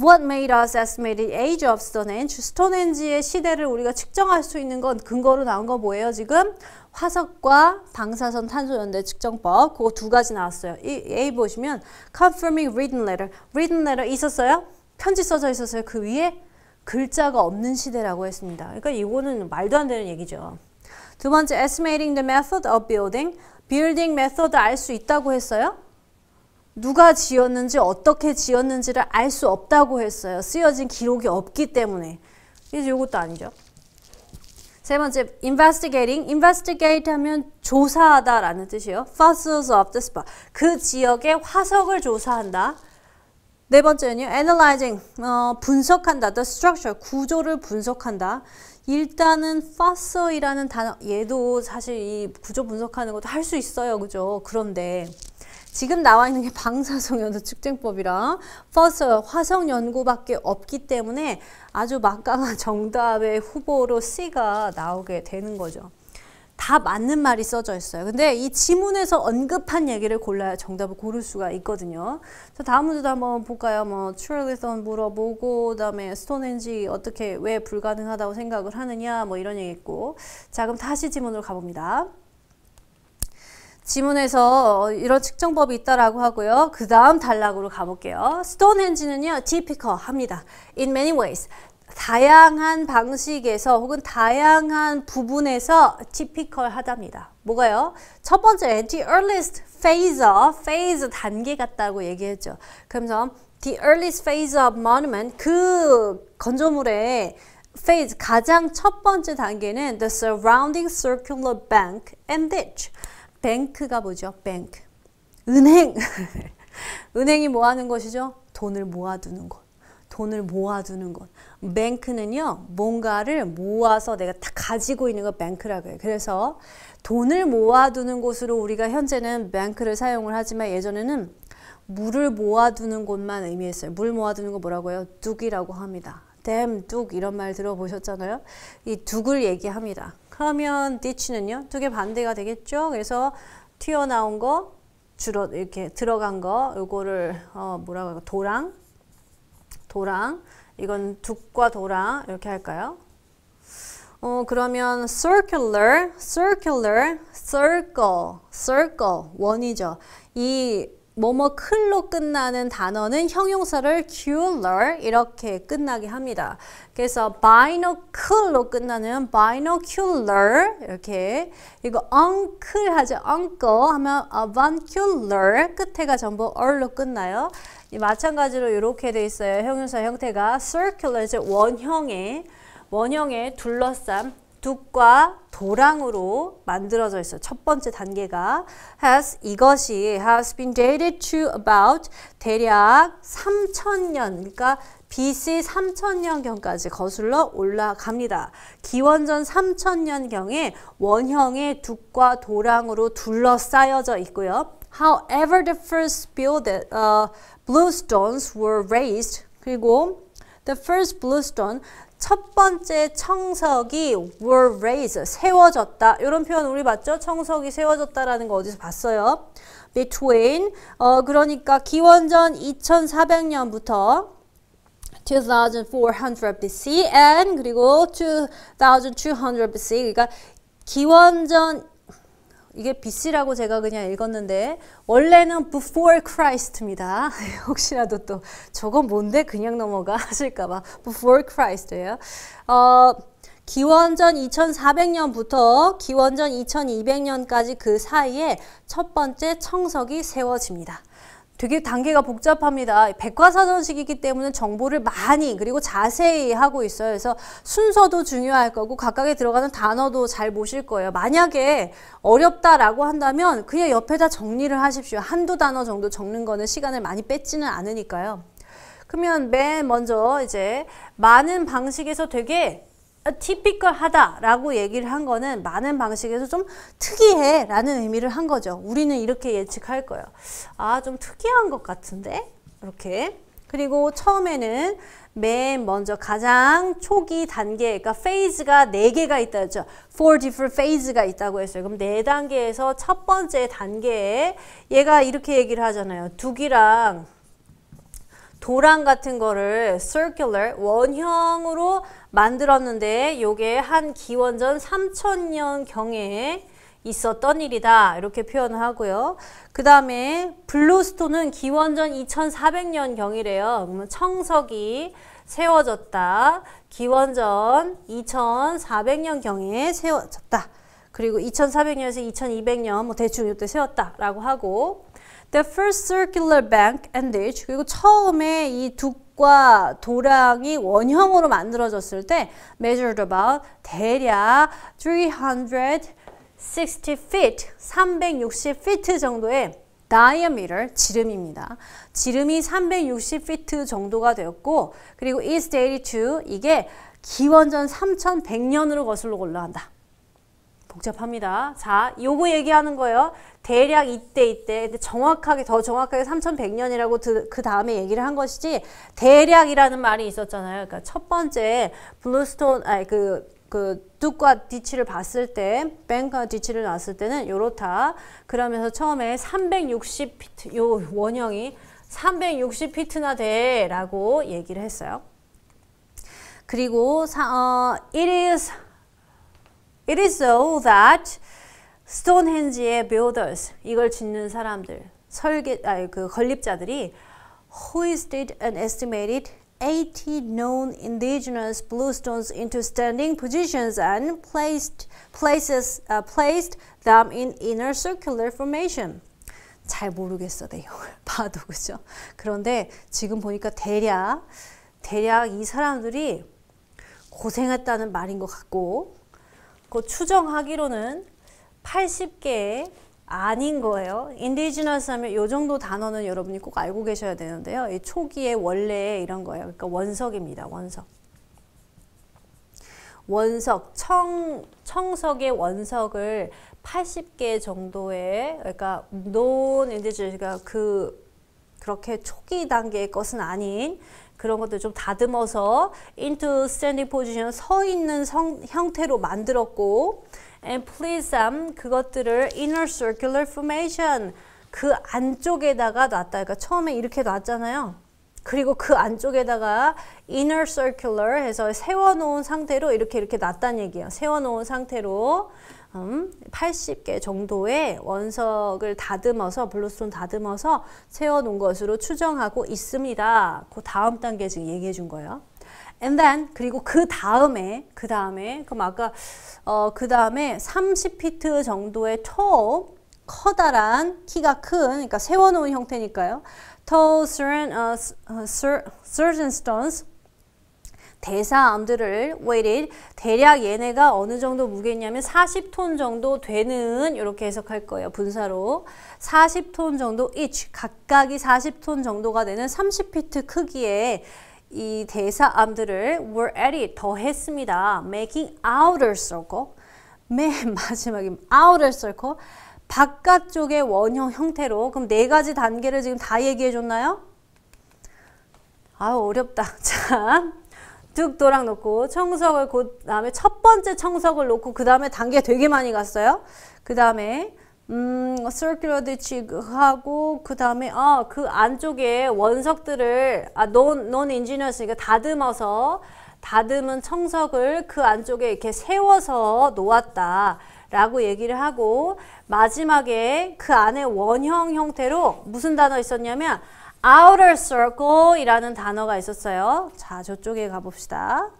What made us estimate the age of Stonehenge? 스톤헨지의 시대를 우리가 측정할 수 있는 건 근거로 나온 거 뭐예요? 지금 화석과 방사선 탄소 연대 측정법 그거 두 가지 나왔어요. 이 A 보시면 confirming written letter. written letter 있었어요? 편지 써져 있었어요. 그 위에 글자가 없는 시대라고 했습니다. 그러니까 이거는 말도 안 되는 얘기죠. 두 번째 estimating the method of building. building method 알 수 있다고 했어요? 누가 지었는지 어떻게 지었는지를 알 수 없다고 했어요. 쓰여진 기록이 없기 때문에. 그래 이것도 아니죠. 세 번째, investigating. investigate 하면 조사하다라는 뜻이에요. fossils of the spot. 그 지역의 화석을 조사한다. 네 번째는요, analyzing. 어, 분석한다. the structure. 구조를 분석한다. 일단은 fossil이라는 단어, 얘도 사실 이 구조 분석하는 것도 할 수 있어요. 그죠? 그런데 지금 나와 있는 게 방사성 연소 측정법이랑 퍼스 화성 연구밖에 없기 때문에 아주 막강한 [laughs] 정답의 후보로 C가 나오게 되는 거죠. 다 맞는 말이 써져 있어요. 근데 이 지문에서 언급한 얘기를 골라야 정답을 고를 수가 있거든요. 자, 다음 문제도 한번 볼까요? 뭐 트릴리선 물어보고 그다음에 스톤헨지 어떻게 왜 불가능하다고 생각을 하느냐 뭐 이런 얘기 있고. 자, 그럼 다시 지문으로 가 봅니다. 지문에서 이런 측정법이 있다라고 하고요. 그 다음 단락으로 가볼게요. 스톤헨지는요. typical합니다. In many ways. 다양한 방식에서 혹은 다양한 부분에서 typical하답니다. 뭐가요? 첫 번째, the earliest phase of, phase 단계 같다고 얘기했죠. 그러면서 the earliest phase of monument, 그 건조물의 phase, 가장 첫 번째 단계는 the surrounding circular bank and ditch. 뱅크가 뭐죠? 뱅크. 은행. [laughs] 은행이 뭐 하는 것이죠? 돈을 모아두는 것. 돈을 모아두는 것. 뱅크는요, 뭔가를 모아서 내가 다 가지고 있는 거 뱅크라고 해요. 그래서 돈을 모아두는 곳으로 우리가 현재는 뱅크를 사용을 하지만 예전에는 물을 모아두는 곳만 의미했어요. 물 모아두는 거 뭐라고요? 뚝이라고 합니다. 댐, 뚝 이런 말 들어보셨잖아요. 이 뚝을 얘기합니다. 그러면 디치는요 두 개 반대가 되겠죠. 그래서 튀어나온 거 줄어 이렇게 들어간 거 요거를 어 뭐라고 할까 도랑 도랑 이건 둑과 도랑 이렇게 할까요? 어 그러면 circular circular circle circle 원이죠. 이 뭐뭐 클로 끝나는 단어는 형용사를 cular 이렇게 끝나게 합니다. 그래서 binocul로 끝나는 binocular 이렇게 이거 uncle 하죠. uncle 하면 avuncular 끝에가 전부 얼로 끝나요. 마찬가지로 이렇게 돼 있어요. 형용사 형태가 circular 즉 원형의 원형에 둘러싼 둑과 도랑으로 만들어져 있어요. 첫 번째 단계가 has 이것이 has been dated to about 대략 3천년 그러니까 BC 3천년경까지 거슬러 올라갑니다. 기원전 3천년경에 원형의 둑과 도랑으로 둘러싸여져 있고요. However, the first build, uh, blue stones were raised. 그리고 the first blue stone 첫 번째 청석이 were raised, 세워졌다. 이런 표현 우리 봤죠? 청석이 세워졌다라는 거 어디서 봤어요? between, 어, 그러니까 기원전 2400년부터 2400 BC and 그리고 2200 BC, 그러니까 기원전 이게 BC라고 제가 그냥 읽었는데 원래는 before Christ입니다. [laughs] 혹시라도 또 저건 뭔데 그냥 넘어가 [laughs] 하실까봐 before Christ예요. 어, 기원전 2400년부터 기원전 2200년까지 그 사이에 첫 번째 청석이 세워집니다. 되게 단계가 복잡합니다. 백과사전식이기 때문에 정보를 많이 그리고 자세히 하고 있어요. 그래서 순서도 중요할 거고 각각에 들어가는 단어도 잘 보실 거예요. 만약에 어렵다라고 한다면 그냥 옆에다 정리를 하십시오. 한두 단어 정도 적는 거는 시간을 많이 뺏지는 않으니까요. 그러면 맨 먼저 이제 많은 방식에서 되게 티피컬하다라고 얘기를 한 거는 많은 방식에서 좀 특이해라는 의미를 한 거죠. 우리는 이렇게 예측할 거예요. 아, 좀 특이한 것 같은데? 이렇게. 그리고 처음에는 맨 먼저 가장 초기 단계, 그러니까 페이즈가 4개가 있다 했죠. four different phase가 있다고 했어요. 그럼 4단계에서첫 번째 단계에 얘가 이렇게 얘기를 하잖아요. 두기랑 도랑 같은 거를 circular 원형으로 만들었는데 요게 한 기원전 3000년 경에 있었던 일이다 이렇게 표현을 하고요. 그 다음에 블루스톤은 기원전 2400년 경이래요. 그러면 청석이 세워졌다. 기원전 2400년 경에 세워졌다. 그리고 2400년에서 2200년 뭐 대충 이때 세웠다라고 하고 The first circular bank and ditch 그리고 처음에 이 둑과 도랑이 원형으로 만들어졌을 때 measured about 대략 360 feet 360 feet 정도의 diameter 지름입니다. 지름이 360 feet 정도가 되었고 그리고 is dated to 이게 기원전 3100년으로 거슬러 올라간다. 복잡합니다. 자, 요거 얘기하는 거예요. 대략 이때 이때 근데 정확하게 더 정확하게 3100년이라고 그 다음에 얘기를 한 것이지 대략이라는 말이 있었잖아요. 그러니까 첫 번째 블루스톤 아니 그그 뚝과 그 디치를 봤을 때 뱅과 디치를 놨을 때는 요렇다 그러면서 처음에 360피트 요 원형이 360피트나 돼 라고 얘기를 했어요 그리고 사, 어, it is It is so that s t o n e 스톤헨지의 builders, 이걸 짓는 사람들, 설계, 아니, 그 건립자들이 who is did an estimated 80 known indigenous bluestones into standing positions and placed, places, uh, placed them in inner circular formation. 잘 모르겠어 내용을 봐도 그죠? 그런데 지금 보니까 대략 대략 이 사람들이 고생했다는 말인 것 같고 그 추정하기로는 80개 아닌 거예요. indigenous 하면 이 정도 단어는 여러분이 꼭 알고 계셔야 되는데요. 이 초기에 원래 이런 거예요. 그러니까 원석입니다. 원석. 원석, 청, 청석의 원석을 80개 정도의, 그러니까 non indigenous, 그러니까 그, 그렇게 초기 단계의 것은 아닌 그런 것들 좀 다듬어서 into standing position 서 있는 성, 형태로 만들었고 and please t m um, 그것들을 inner circular formation 그 안쪽에다가 놨다. 그러니까 처음에 이렇게 놨잖아요. 그리고 그 안쪽에다가 inner circular 해서 세워놓은 상태로 이렇게 이렇게 놨다는 얘기예요. 세워놓은 상태로 음, 80개 정도의 원석을 다듬어서 블루스톤 다듬어서 세워놓은 것으로 추정하고 있습니다. 그 다음 단계 지금 얘기해 준 거예요. And then 그리고 그 다음에 그 다음에 그럼 아까 어, 그 다음에 30피트 정도의 터 커다란 키가 큰 그러니까 세워놓은 형태니까요. Tall certain uh, certain stones 대사암들을 weighted 대략 얘네가 어느 정도 무게냐면 40톤 정도 되는 이렇게 해석할 거예요. 분사로 40톤 정도 each 각각이 40톤 정도가 되는 30피트 크기의 이 대사암들을 were added 더했습니다. making outer circle 맨 [laughs] 마지막에 outer circle 바깥쪽의 원형 형태로 그럼 네 가지 단계를 지금 다 얘기해 줬나요? 아 어렵다. [laughs] 참 득도랑 놓고 청석을 그 다음에 첫 번째 청석을 놓고 그 다음에 단계 되게 많이 갔어요. 음, 그 다음에 음, c i r c u l 하고 그 다음에 아, 그 안쪽에 원석들을 아, non, non e 니까 다듬어서 다듬은 청석을 그 안쪽에 이렇게 세워서 놓았다 라고 얘기를 하고 마지막에 그 안에 원형 형태로 무슨 단어 있었냐면 outer circle이라는 단어가 있었어요. 자, 저쪽에 가봅시다.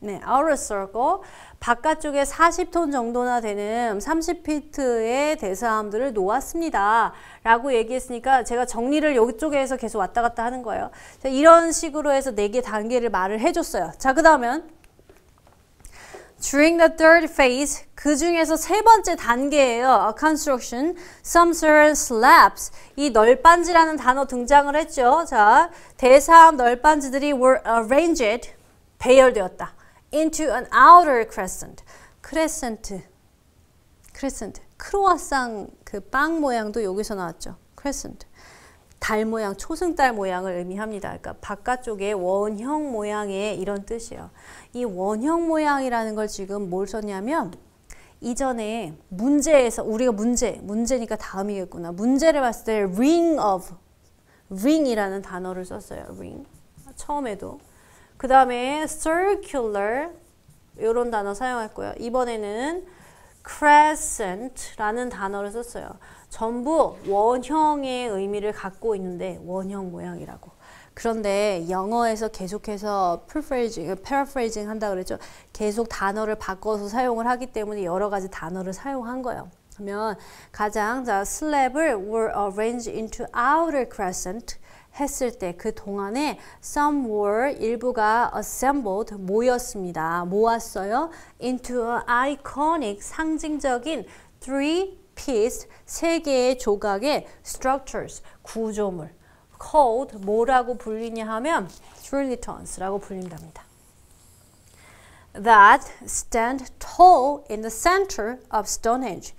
네, outer circle. 바깥쪽에 40톤 정도나 되는 30피트의 대사함들을 놓았습니다. 라고 얘기했으니까 제가 정리를 여기쪽에 해서 계속 왔다 갔다 하는 거예요. 자, 이런 식으로 해서 4개 단계를 말을 해줬어요. 자, 그 다음엔 During the third phase, 그 중에서 세 번째 단계예요. construction, some sir slabs. 이 널빤지라는 단어 등장을 했죠. 자, 대사암 널빤지들이 were arranged, 배열되었다. into an outer crescent. crescent, crescent. 크로아상 그 빵 모양도 여기서 나왔죠. crescent. 달 모양, 초승달 모양을 의미합니다. 그러니까 바깥쪽에 원형 모양의 이런 뜻이에요. 이 원형 모양이라는 걸 지금 뭘 썼냐면 이전에 문제에서 우리가 문제, 문제니까 다음이겠구나. 문제를 봤을 때 ring of, ring이라는 단어를 썼어요. ring. 처음에도. 그 다음에 circular 이런 단어 사용했고요. 이번에는 crescent라는 단어를 썼어요. 전부 원형의 의미를 갖고 있는데 원형 모양이라고. 그런데 영어에서 계속해서 풀프레이징 패러프레이징 한다 그랬죠. 계속 단어를 바꿔서 사용을 하기 때문에 여러 가지 단어를 사용한 거예요. 그러면 가장 자 슬랩을 were arranged into outer crescent 했을 때 그 동안에 some were 일부가 assembled 모였습니다. 모았어요. into iconic 상징적인 three piece, 세 개의 조각의 structures, 구조물, called 뭐라고 불리냐 하면 trinitons라고 불린답니다. that stand tall in the center of Stonehenge.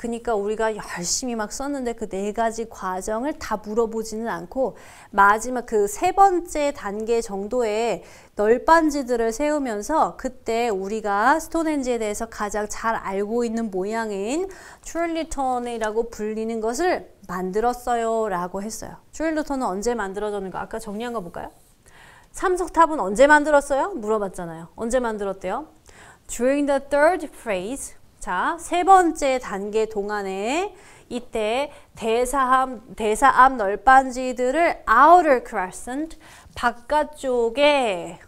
그러니까 우리가 열심히 막 썼는데 그 네 가지 과정을 다 물어보지는 않고 마지막 그 세 번째 단계 정도의 널빤지들을 세우면서 그때 우리가 스톤엔지에 대해서 가장 잘 알고 있는 모양인 트릴리턴이라고 불리는 것을 만들었어요 라고 했어요. 트릴리턴은 언제 만들어졌는가 아까 정리한 거 볼까요? 삼석탑은 언제 만들었어요? 물어봤잖아요. 언제 만들었대요? During the third phase 자, 세 번째 단계 동안에 이때 대사암, 대사암 널빤지들을 outer crescent, 바깥쪽에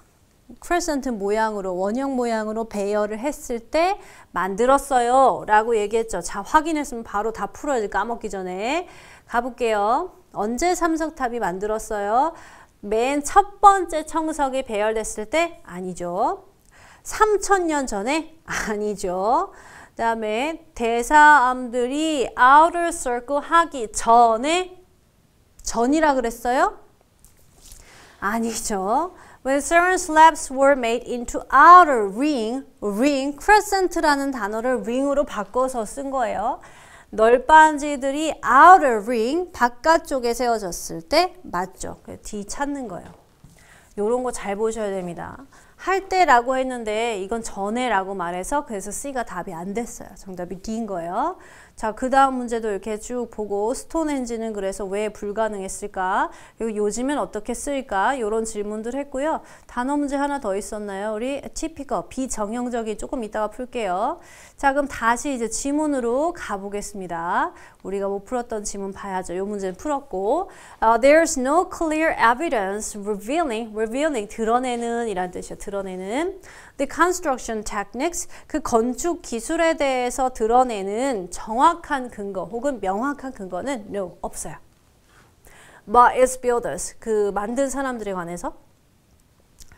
크레센트 모양으로 원형 모양으로 배열을 했을 때 만들었어요 라고 얘기했죠 자 확인했으면 바로 다 풀어야지 까먹기 전에 가볼게요 언제 삼석탑이 만들었어요 맨 첫 번째 청석이 배열됐을 때 아니죠 3천년 전에 아니죠 다음에 대사암들이 outer circle 하기 전에 전이라 그랬어요? 아니죠. When certain slabs were made into outer ring, ring, crescent라는 단어를 ring으로 바꿔서 쓴 거예요. 널빤지들이 outer ring, 바깥쪽에 세워졌을 때 맞죠. D 찾는 거예요. 요런 거 잘 보셔야 됩니다. 할 때라고 했는데 이건 전에라고 말해서 그래서 C가 답이 안 됐어요. 정답이 D인 거예요. 자, 그 다음 문제도 이렇게 쭉 보고 스톤엔지는 그래서 왜 불가능했을까? 그리고 요즘엔 어떻게 쓰일까? 이런 질문들 했고요. 단어 문제 하나 더 있었나요? 우리 티피커 비정형적인 조금 이따가 풀게요. 자, 그럼 다시 이제 지문으로 가보겠습니다. 우리가 못 뭐 풀었던 지문 봐야죠. 요 문제는 풀었고 uh, There's no clear evidence revealing, revealing 드러내는 이란 뜻이요. 드러내는 The construction techniques, 그 건축 기술에 대해서 드러내는 정확한 근거 혹은 명확한 근거는 no, 없어요. By its builders, 그 만든 사람들에 관해서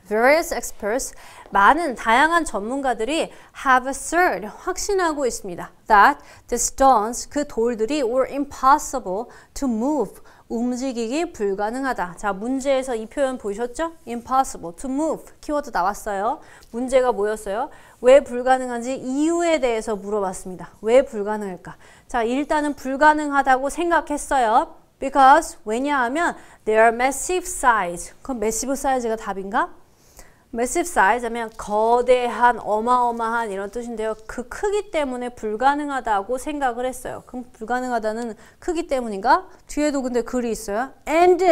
various experts, 많은 다양한 전문가들이 have asserted, 확신하고 있습니다. that the stones, 그 돌들이 were impossible to move, 움직이기 불가능하다. 자, 문제에서 이 표현 보셨죠? impossible to move 키워드 나왔어요. 문제가 뭐였어요? 왜 불가능한지 이유에 대해서 물어봤습니다. 왜 불가능할까? 자, 일단은 불가능하다고 생각했어요. because 왜냐하면 they are massive size. 그럼 massive size가 답인가? massive size 하면 거대한 어마어마한 이런 뜻인데요. 그 크기 때문에 불가능하다고 생각을 했어요. 그럼 불가능하다는 크기 때문인가? 뒤에도 근데 글이 있어요. and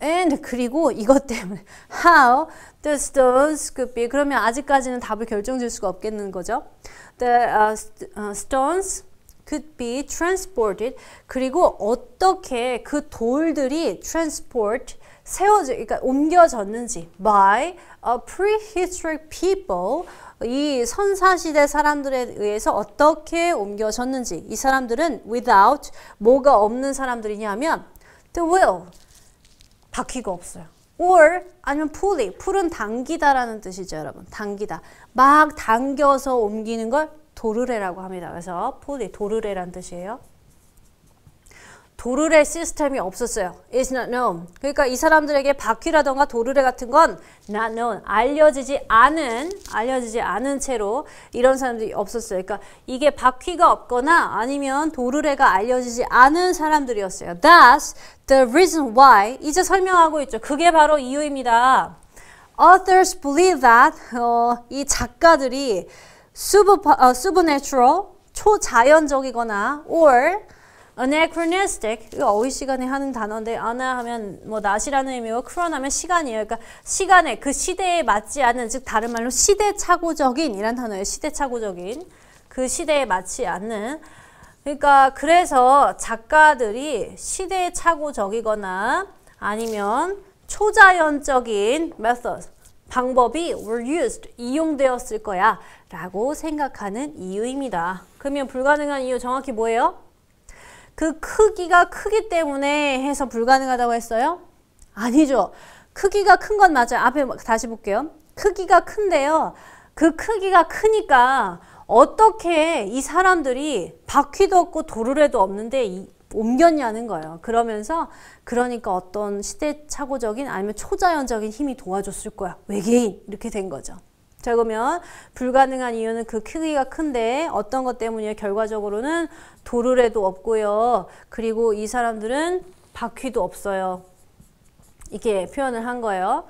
and 그리고 이것 때문에 how the stones could be 그러면 아직까지는 답을 결정질 수가 없겠는 거죠. the uh, uh, stones could be transported 그리고 어떻게 그 돌들이 transport 세워져, 그러니까 옮겨졌는지 by a prehistoric people 이 선사시대 사람들에 의해서 어떻게 옮겨졌는지 이 사람들은 without 뭐가 없는 사람들이냐면 the will 바퀴가 없어요. or 아니면 pulley 풀은 당기다라는 뜻이죠 여러분 당기다 막 당겨서 옮기는 걸 도르래라고 합니다. 그래서 pulley 도르래란 뜻이에요. 도르래 시스템이 없었어요. It's not known. 그러니까 이 사람들에게 바퀴라던가 도르래 같은 건 not known. 알려지지 않은, 알려지지 않은 채로 이런 사람들이 없었어요. 그러니까 이게 바퀴가 없거나 아니면 도르래가 알려지지 않은 사람들이었어요. That's the reason why. 이제 설명하고 있죠. 그게 바로 이유입니다. Authors believe that 어, 이 작가들이 super, uh, supernatural, 초자연적이거나 or anachronistic 이거 어휘 시간에 하는 단어인데 a n 하면 뭐 낫이라는 의미고 크 h r 하면 시간이에요. 그러니까 시간에 그 시대에 맞지 않는 즉 다른 말로 시대착오적인 이란 단어예요. 시대착오적인 그 시대에 맞지 않는 그러니까 그래서 작가들이 시대착오적이거나 아니면 초자연적인 methods 방법이 were used, 이용되었을 거야 라고 생각하는 이유입니다. 그러면 불가능한 이유 정확히 뭐예요? 그 크기가 크기 때문에 해서 불가능하다고 했어요? 아니죠. 크기가 큰 건 맞아요. 앞에 뭐, 다시 볼게요. 크기가 큰데요. 그 크기가 크니까 어떻게 이 사람들이 바퀴도 없고 도르래도 없는데 이, 옮겼냐는 거예요. 그러면서 그러니까 어떤 시대착오적인 아니면 초자연적인 힘이 도와줬을 거야. 외계인 이렇게 된 거죠. 자 그러면 불가능한 이유는 그 크기가 큰데 어떤 것 때문이에요? 결과적으로는 도르래도 없고요. 그리고 이 사람들은 바퀴도 없어요. 이렇게 표현을 한 거예요.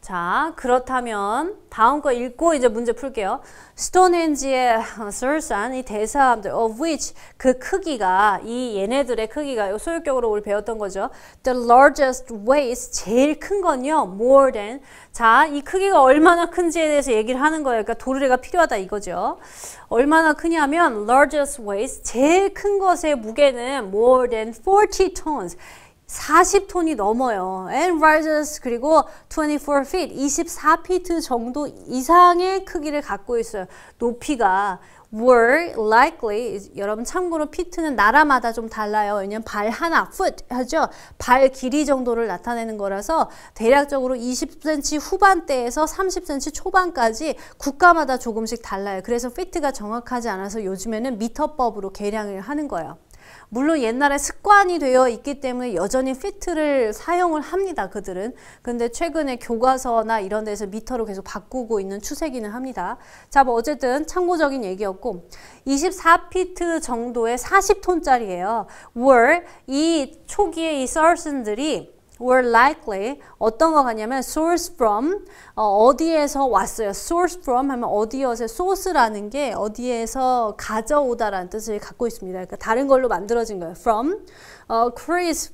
자, 그렇다면 다음 거 읽고 이제 문제 풀게요. 스톤헨지의 설산 어, 이 대사함들 of which 그 크기가 이 얘네들의 크기가 요 소유격으로 우리 배웠던 거죠. The largest waste 제일 큰 건요. more than 자, 이 크기가 얼마나 큰지에 대해서 얘기를 하는 거예요. 그러니까 도르래가 필요하다 이거죠. 얼마나 크냐면 largest waste 제일 큰 것의 무게는 more than 40 tons 40톤이 넘어요. And rises 그리고 24 feet 24피트 정도 이상의 크기를 갖고 있어요. 높이가 were likely 여러분 참고로 피트는 나라마다 좀 달라요. 왜냐면 발 하나 foot 하죠. 발 길이 정도를 나타내는 거라서 대략적으로 20cm 후반대에서 30cm 초반까지 국가마다 조금씩 달라요. 그래서 피트가 정확하지 않아서 요즘에는 미터법으로 계량을 하는 거예요. 물론 옛날에 습관이 되어 있기 때문에 여전히 피트를 사용을 합니다. 그들은. 근데 최근에 교과서나 이런 데서 미터로 계속 바꾸고 있는 추세기는 합니다. 자, 뭐 어쨌든 참고적인 얘기였고 24피트 정도의 40톤짜리예요. w 이 초기에 이 서슨들이 were likely 어떤 거 같냐면 source from 어, 디에서 왔어요. source from 하면 어디에서 소스라는게 어디에서 가져오다라는 뜻을 갖고 있습니다. 그러니까 다른 걸로 만들어진 거예요. from 어, Chris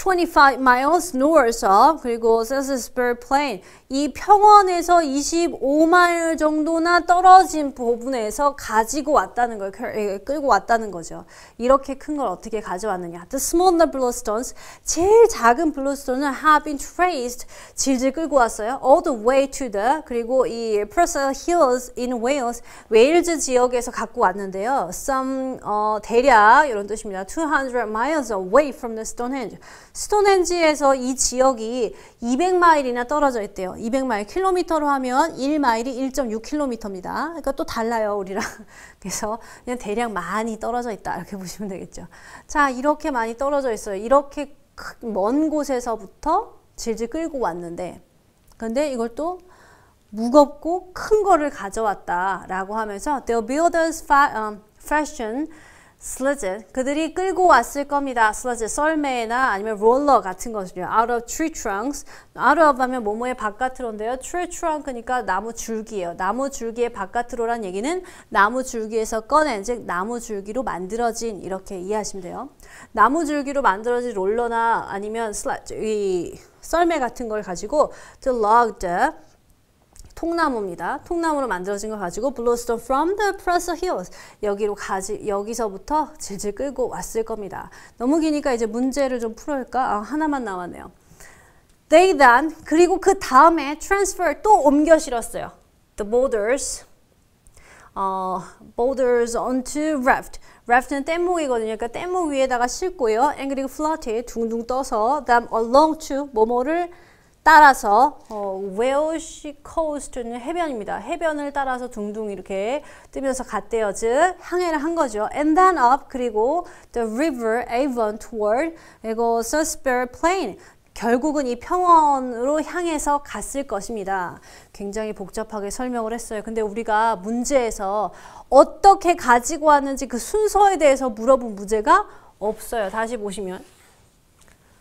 25 miles north of 그리고 s a s e s b u r y Plain 이 평원에서 25마일 정도나 떨어진 부분에서 가지고 왔다는 걸 끌고 왔다는 거죠. 이렇게 큰 걸 어떻게 가져왔느냐? The smaller bluestones 제일 작은 블루스톤을 have been traced 질질 끌고 왔어요. All the way to the 그리고 이 Purcell Hills in Wales 웨일즈 지역에서 갖고 왔는데요. Some 어, 대략 이런 뜻입니다. 200 miles away from the Stonehenge 스톤헨지에서 이 지역이 200마일이나 떨어져 있대요. 200마일 킬로미터로 하면 1마일이 1.6킬로미터입니다. 그러니까 또 달라요, 우리랑. [laughs] 그래서 그냥 대략 많이 떨어져 있다. 이렇게 보시면 되겠죠. 자, 이렇게 많이 떨어져 있어요. 이렇게 먼 곳에서부터 질질 끌고 왔는데 근데 이걸 또 무겁고 큰 거를 가져왔다라고 하면서 the builders um, fashion sludge 그들이 끌고 왔을 겁니다. sludge 썰매나 아니면 롤러 같은 것을요. out of tree trunks out of 하면 뭐뭐의 바깥으로인데요. tree trunk니까 그러니까 나무 줄기예요. 나무 줄기의 바깥으로란 얘기는 나무 줄기에서 꺼낸 즉 나무 줄기로 만들어진 이렇게 이해하시면 돼요. 나무 줄기로 만들어진 롤러나 아니면 sludge 이 썰매 같은 걸 가지고 to log the 통나무입니다. 통나무로 만들어진 걸 가지고 블루스톤 from the Presser Hills 여기로 가지 여기서부터 질질 끌고 왔을 겁니다. 너무 기니까 이제 문제를 좀 풀어볼까? 아, 하나만 남았네요. They then 그리고 그 다음에 transfer 또 옮겨 실었어요. The boulders 어, boulders onto raft. raft는 뗏목이거든요. 그러니까 뗏목 위에다가 싣고요. and 그리고 floated 둥둥 떠서 them along to 뭐뭐를 따라서 어, where she coast는 해변입니다. 해변을 따라서 둥둥 이렇게 뜨면서 갔대요. 즉 항해를 한 거죠. And then up 그리고 the river Avon toward 이거 Suspare Plain 결국은 이 평원으로 향해서 갔을 것입니다. 굉장히 복잡하게 설명을 했어요. 근데 우리가 문제에서 어떻게 가지고 왔는지 그 순서에 대해서 물어본 문제가 없어요. 다시 보시면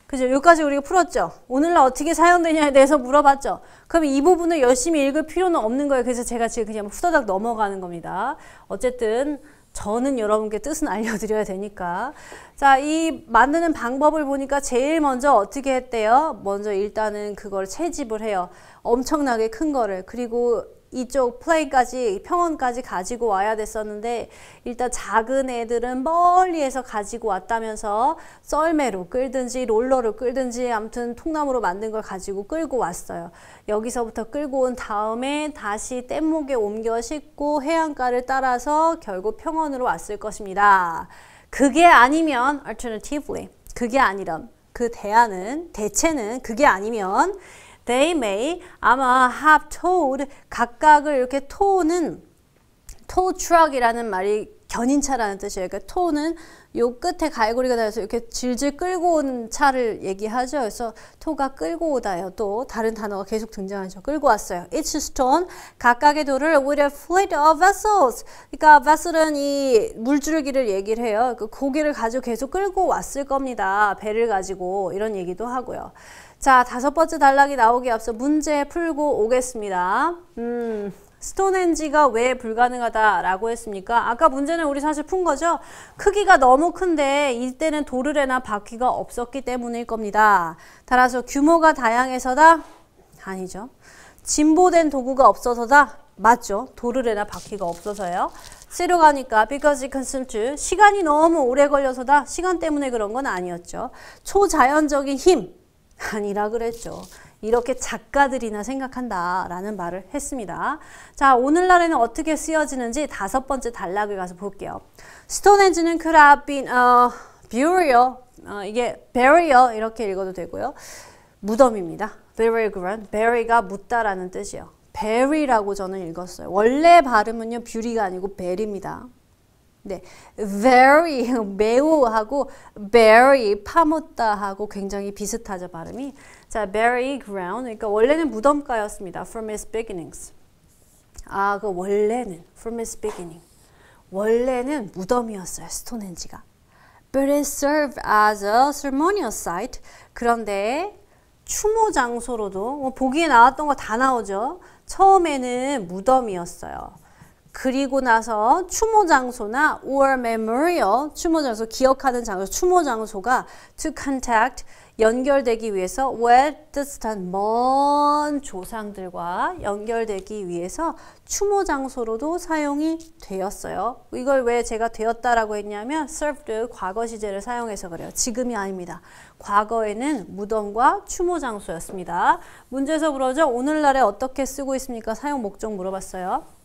그죠? 여기까지 우리가 풀었죠? 오늘날 어떻게 사용되냐에 대해서 물어봤죠? 그럼 이 부분을 열심히 읽을 필요는 없는 거예요. 그래서 제가 지금 그냥 후다닥 넘어가는 겁니다. 어쨌든 저는 여러분께 뜻은 [laughs] 알려드려야 되니까. 자, 이 만드는 방법을 보니까 제일 먼저 어떻게 했대요? 먼저 일단은 그걸 채집을 해요. 엄청나게 큰 거를. 그리고 이쪽 플레이까지 평원까지 가지고 와야 됐었는데 일단 작은 애들은 멀리에서 가지고 왔다면서 썰매로 끌든지 롤러로 끌든지 아무튼 통나무로 만든 걸 가지고 끌고 왔어요. 여기서부터 끌고 온 다음에 다시 뗏목에 옮겨 싣고 해안가를 따라서 결국 평원으로 왔을 것입니다. 그게 아니면 alternatively 그게 아니란 그 대안은 대체는 그게 아니면 They may 아마 have towed 각각을 이렇게 tow는 tow truck이라는 말이 견인차라는 뜻이에요. 그러니까 토는 요 끝에 갈고리가 달려서 이렇게 질질 끌고 온 차를 얘기하죠. 그래서 토가 끌고 오다요. 또 다른 단어가 계속 등장하죠. 끌고 왔어요. Each stone 각각의 돌을 with a fleet of vessels. 그러니까 vessel은 이 물줄기를 얘기를 해요. 그 고기를 가지고 계속 끌고 왔을 겁니다. 배를 가지고 이런 얘기도 하고요. 자, 다섯 번째 단락이 나오기 앞서 문제 풀고 오겠습니다. 음, 스톤헨지가 왜 불가능하다라고 했습니까? 아까 문제는 우리 사실 푼 거죠? 크기가 너무 큰데 이때는 도르래나 바퀴가 없었기 때문일 겁니다. 따라서 규모가 다양해서다? 아니죠. 진보된 도구가 없어서다? 맞죠. 도르래나 바퀴가 없어서요. 쓰러 가니까 because it consumes 시간이 너무 오래 걸려서다? 시간 때문에 그런 건 아니었죠. 초자연적인 힘, 아니라 그랬죠. 이렇게 작가들이나 생각한다라는 말을 했습니다. 자, 오늘날에는 어떻게 쓰여지는지 다섯 번째 단락을 가서 볼게요. 스톤헨지는 could have been a burial, 어, 이게 burial 이렇게 읽어도 되고요. 무덤입니다. burial ground, bury가 묻다라는 뜻이요. 베리라고 저는 읽었어요. 원래 발음은요, 뷰리가 아니고 벨입니다. 네, very 매우하고 v e r y 파묻다하고 굉장히 비슷하죠 발음이. 자, bury ground 그러니까 원래는 무덤가였습니다. From its beginnings. 아, 그 원래는 from its beginning. 원래는 무덤이었어요. 스톤헨지가. But it served as a ceremonial site. 그런데 추모 장소로도 뭐 보기에 나왔던 거 다 나오죠. 처음에는 무덤이었어요. 그리고 나서 추모 장소나 or memorial 추모 장소 기억하는 장소 추모 장소가 to contact 연결되기 위해서 w 뜻한 먼 조상들과 연결되기 위해서 추모 장소로도 사용이 되었어요. 이걸 왜 제가 되었다라고 했냐면 served 과거 시제를 사용해서 그래요. 지금이 아닙니다. 과거에는 무덤과 추모 장소였습니다. 문제에서 그러죠. 오늘날에 어떻게 쓰고 있습니까? 사용 목적 물어봤어요.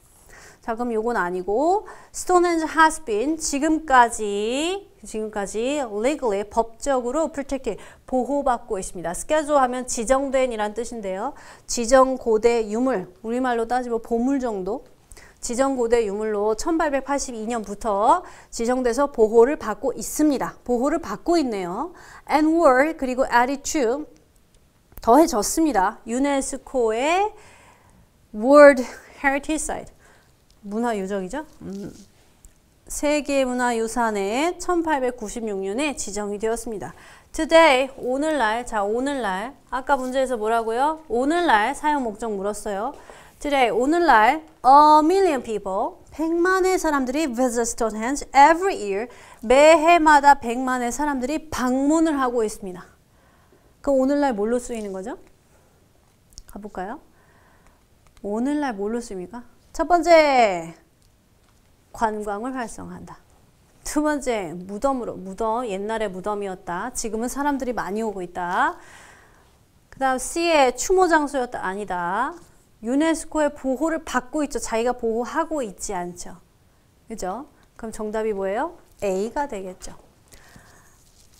자 그럼 이건 아니고 Stonehenge has been 지금까지 지금까지 legally 법적으로 protected 보호받고 있습니다. schedule 하면 지정된이란 뜻인데요. 지정고대 유물 우리말로 따지면 보물 정도 지정고대 유물로 1882년부터 지정돼서 보호를 받고 있습니다. 보호를 받고 있네요. and were 그리고 added to 더해졌습니다. 유네스코의 World Heritage Site 문화유적이죠. 음. 세계문화유산에 1896년에 지정이 되었습니다. Today, 오늘날, 자 오늘날, 아까 문제에서 뭐라고요? 오늘날 사용 목적 물었어요. Today, 오늘날, a million people, 100만의 사람들이 visit Stonehenge every year, 매해마다 100만의 사람들이 방문을 하고 있습니다. 그럼 오늘날 뭘로 쓰이는 거죠? 가볼까요? 오늘날 뭘로 쓰입니까? 첫 번째, 관광을 활성화한다. 두 번째, 무덤으로. 무덤, 옛날에 무덤이었다. 지금은 사람들이 많이 오고 있다. 그 다음 C의 추모 장소였다. 아니다. 유네스코의 보호를 받고 있죠. 자기가 보호하고 있지 않죠. 그죠? 그럼 정답이 뭐예요? A가 되겠죠.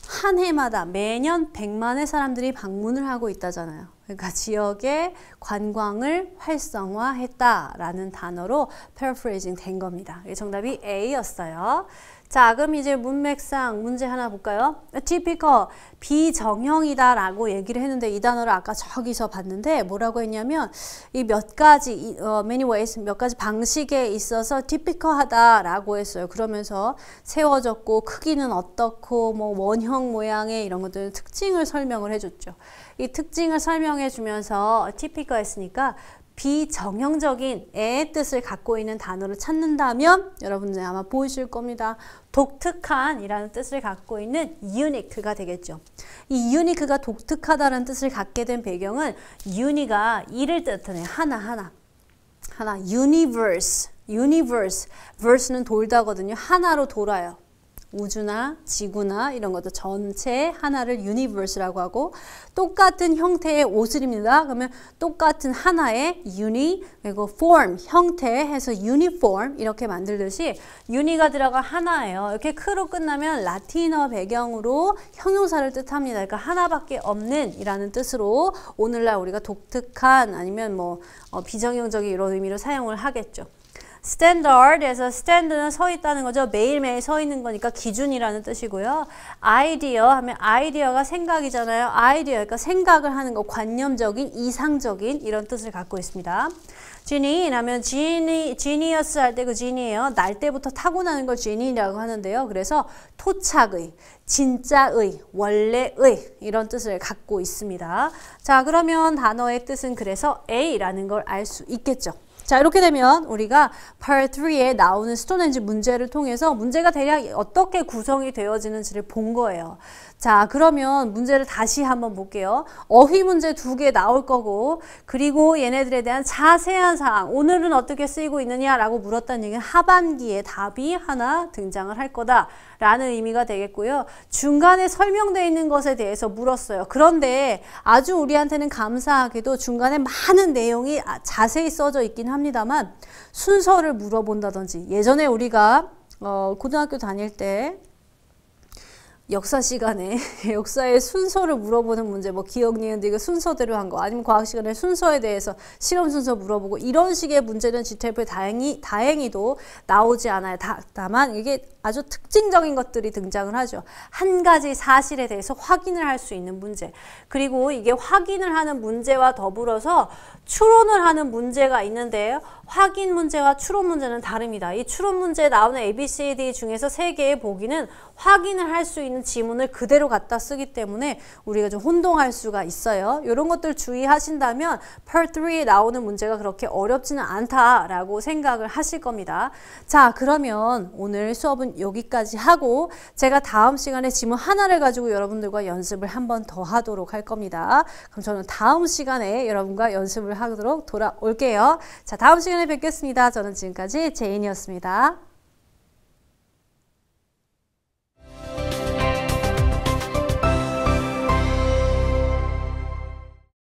한 해마다 매년 100만의 사람들이 방문을 하고 있다잖아요. 그러니까 지역의 관광을 활성화했다라는 단어로 paraphrasing 된 겁니다. 정답이 A였어요. 자, 그럼 이제 문맥상 문제 하나 볼까요? typical, 비정형이다 라고 얘기를 했는데 이 단어를 아까 저기서 봤는데 뭐라고 했냐면 이 몇 가지, 어, many ways, 몇 가지 방식에 있어서 typical하다 라고 했어요. 그러면서 세워졌고 크기는 어떻고 뭐 원형 모양의 이런 것들 특징을 설명을 해줬죠. 이 특징을 설명해 주면서 typical 했으니까 비정형적인 애의 뜻을 갖고 있는 단어를 찾는다면 여러분들 아마 보이실 겁니다. 독특한 이라는 뜻을 갖고 있는 유니크가 되겠죠. 이 유니크가 독특하다는 뜻을 갖게 된 배경은 유니가 이를 뜻하는 하나하나 하나 유니버스 유니버스 v e 는 돌다거든요. 하나로 돌아요. 우주나 지구나 이런 것도 전체 하나를 유니버스라고 하고 똑같은 형태의 옷을입니다. 그러면 똑같은 하나의 유니 그리고 form 형태 해서 유니폼 이렇게 만들듯이 유니가 들어가 하나예요. 이렇게 크로 끝나면 라틴어 배경으로 형용사를 뜻합니다. 그러니까 하나밖에 없는 이라는 뜻으로 오늘날 우리가 독특한 아니면 뭐 어, 비정형적인 이런 의미로 사용을 하겠죠. standard에서 stand는 서 있다는 거죠. 매일매일 서 있는 거니까 기준이라는 뜻이고요. idea 하면 아이디어가 생각이잖아요. 아이디어 그러니까 생각을 하는 거 관념적인 이상적인 이런 뜻을 갖고 있습니다. 지니 하면 지니 지니어스 할때그 지니예요. 날 때부터 타고나는 걸 지니라고 하는데요. 그래서 토착의 진짜의, 원래의 이런 뜻을 갖고 있습니다. 자, 그러면 단어의 뜻은 그래서 A라는 걸 알 수 있겠죠. 자 이렇게 되면 우리가 Part 3에 나오는 스톤엔지 문제를 통해서 문제가 대략 어떻게 구성이 되어지는지를 본 거예요. 자, 그러면 문제를 다시 한번 볼게요. 어휘 문제 두 개 나올 거고 그리고 얘네들에 대한 자세한 사항 오늘은 어떻게 쓰이고 있느냐라고 물었던 얘기는 하반기에 답이 하나 등장을 할 거다라는 의미가 되겠고요. 중간에 설명되어 있는 것에 대해서 물었어요. 그런데 아주 우리한테는 감사하게도 중간에 많은 내용이 자세히 써져 있긴 합니다만 순서를 물어본다든지 예전에 우리가 어, 고등학교 다닐 때 역사 시간에 [laughs] 역사의 순서를 물어보는 문제, 뭐 기억 니은데 이거 순서대로 한 거, 아니면 과학 시간에 순서에 대해서 실험 순서 물어보고 이런 식의 문제는 GTF에 다행히 다행히도 나오지 않아요. 다, 다만 이게 아주 특징적인 것들이 등장을 하죠. 한 가지 사실에 대해서 확인을 할 수 있는 문제. 그리고 이게 확인을 하는 문제와 더불어서 추론을 하는 문제가 있는데 확인 문제와 추론 문제는 다릅니다. 이 추론 문제에 나오는 A, B, C, D 중에서 세 개의 보기는 확인을 할 수 있는 있는 지문을 그대로 갖다 쓰기 때문에 우리가 좀 혼동할 수가 있어요. 이런 것들 주의하신다면 Part 3에 나오는 문제가 그렇게 어렵지는 않다라고 생각을 하실 겁니다. 자, 그러면 오늘 수업은 여기까지 하고 제가 다음 시간에 지문 하나를 가지고 여러분들과 연습을 한 번 더 하도록 할 겁니다. 그럼 저는 다음 시간에 여러분과 연습을 하도록 돌아올게요. 자, 다음 시간에 뵙겠습니다. 저는 지금까지 제인이었습니다.